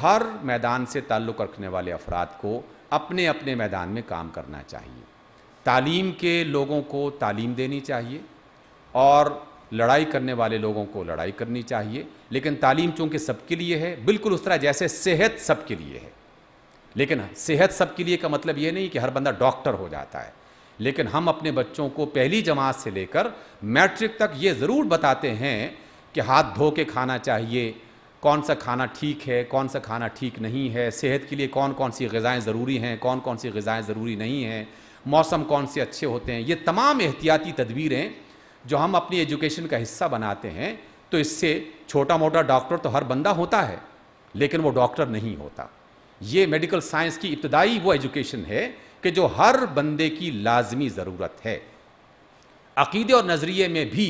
A: हर मैदान से ताल्लुक़ रखने वाले अफराद को अपने अपने मैदान में काम करना चाहिए तालीम के लोगों को तालीम देनी चाहिए और लड़ाई करने वाले लोगों को लड़ाई करनी चाहिए लेकिन तालीम चूँकि सबके लिए है बिल्कुल उस तरह जैसे सेहत सबके लिए है लेकिन सेहत सबके लिए का मतलब ये नहीं कि हर बंदा डॉक्टर हो जाता है लेकिन हम अपने बच्चों को पहली जमात से लेकर मैट्रिक तक ये ज़रूर बताते हैं कि हाथ धो के खाना चाहिए कौन सा खाना ठीक है कौन सा खाना ठीक नहीं है सेहत के लिए कौन कौन सी गज़ाएँ ज़रूरी हैं कौन कौन सी गज़ाएँ ज़रूरी नहीं हैं मौसम कौन से अच्छे होते हैं ये तमाम एहतियाती तदबीरें जो हम अपनी एजुकेशन का हिस्सा बनाते हैं तो इससे छोटा मोटा डॉक्टर तो हर बंदा होता है लेकिन वो डॉक्टर नहीं होता ये मेडिकल साइंस की इब्तदाई वो एजुकेशन है कि जो हर बंदे की लाजमी ज़रूरत है अकीदे और नज़रिए में भी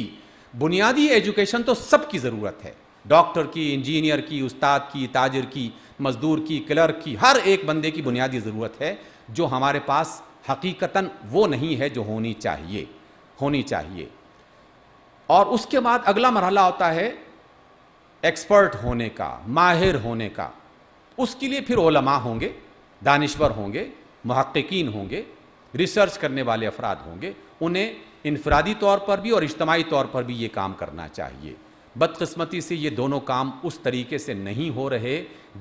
A: बुनियादी एजुकेशन तो सबकी ज़रूरत है डॉक्टर की इंजीनियर की उस्ताद की ताजर की मज़दूर की क्लर्क की हर एक बंदे की बुनियादी ज़रूरत है जो हमारे पास हकीकता वो नहीं है जो होनी चाहिए होनी चाहिए और उसके बाद अगला मरहला होता है एक्सपर्ट होने का माहिर होने का उसके लिए फिर ओलमा होंगे दानश्वर होंगे महक्कीन होंगे रिसर्च करने वाले अफराद होंगे उन्हें इनफरादी तौर पर भी और इज्तमाही तौर पर भी ये काम करना चाहिए बदकस्मती से ये दोनों काम उस तरीके से नहीं हो रहे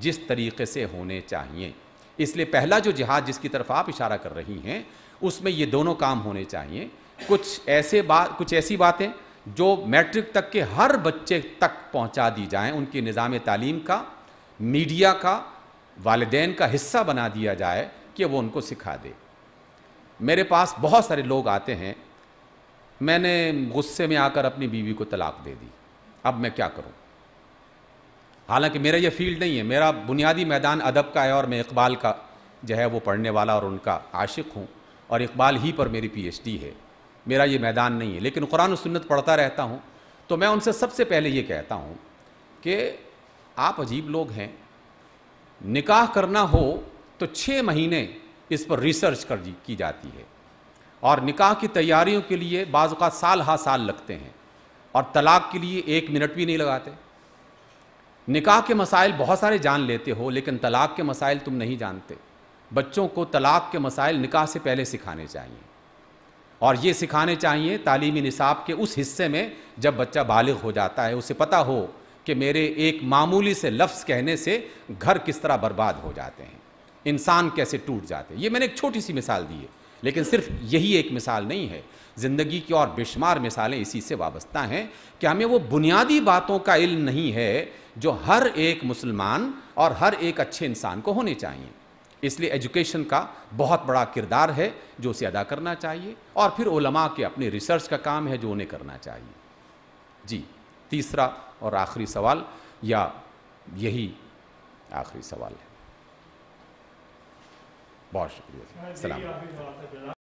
A: जिस तरीके से होने चाहिए इसलिए पहला जो जिहाद जिसकी तरफ आप इशारा कर रही हैं उसमें ये दोनों काम होने चाहिए कुछ ऐसे बात कुछ ऐसी बातें जो मैट्रिक तक के हर बच्चे तक पहुंचा दी जाएं उनकी निज़ाम तालीम का मीडिया का वालदेन का हिस्सा बना दिया जाए कि वो उनको सिखा दे मेरे पास बहुत सारे लोग आते हैं मैंने गुस्से में आकर अपनी बीवी को तलाक दे दी अब मैं क्या करूँ हालांकि मेरा ये फील्ड नहीं है मेरा बुनियादी मैदान अदब का है और मैं इकबाल का जो है वो पढ़ने वाला और उनका आशिक हूँ और इकबाल ही पर मेरी पीएचडी है मेरा ये मैदान नहीं है लेकिन कुरान सुन्नत पढ़ता रहता हूँ तो मैं उनसे सबसे पहले ये कहता हूँ कि आप अजीब लोग हैं निकाह करना हो तो छः महीने इस पर रिसर्च कर की जाती है और निकाह की तैयारियों के लिए बाज़ा साल हा साल लगते हैं और तलाक के लिए एक मिनट भी नहीं लगाते निकाह के मसाइल बहुत सारे जान लेते हो लेकिन तलाक़ के मसाइल तुम नहीं जानते बच्चों को तलाक़ के मसाइल निकाह से पहले सिखाने चाहिए और ये सिखाने चाहिए तालीमी निसाब के उस हिस्से में जब बच्चा बालिग हो जाता है उसे पता हो कि मेरे एक मामूली से लफ्ज़ कहने से घर किस तरह बर्बाद हो जाते हैं इंसान कैसे टूट जाते हैं ये मैंने एक छोटी सी मिसाल दी है लेकिन सिर्फ यही एक मिसाल नहीं है ज़िंदगी की और बेशुमार मिसालें इसी से वाबस्ता हैं कि हमें वो बुनियादी बातों का इल्म नहीं है जो हर एक मुसलमान और हर एक अच्छे इंसान को होने चाहिए इसलिए एजुकेशन का बहुत बड़ा किरदार है जो उसे अदा करना चाहिए और फिर ओलमा के अपने रिसर्च का काम है जो उन्हें करना चाहिए जी तीसरा और आखिरी सवाल या यही आखिरी सवाल है बहुत शुक्रिया सलाम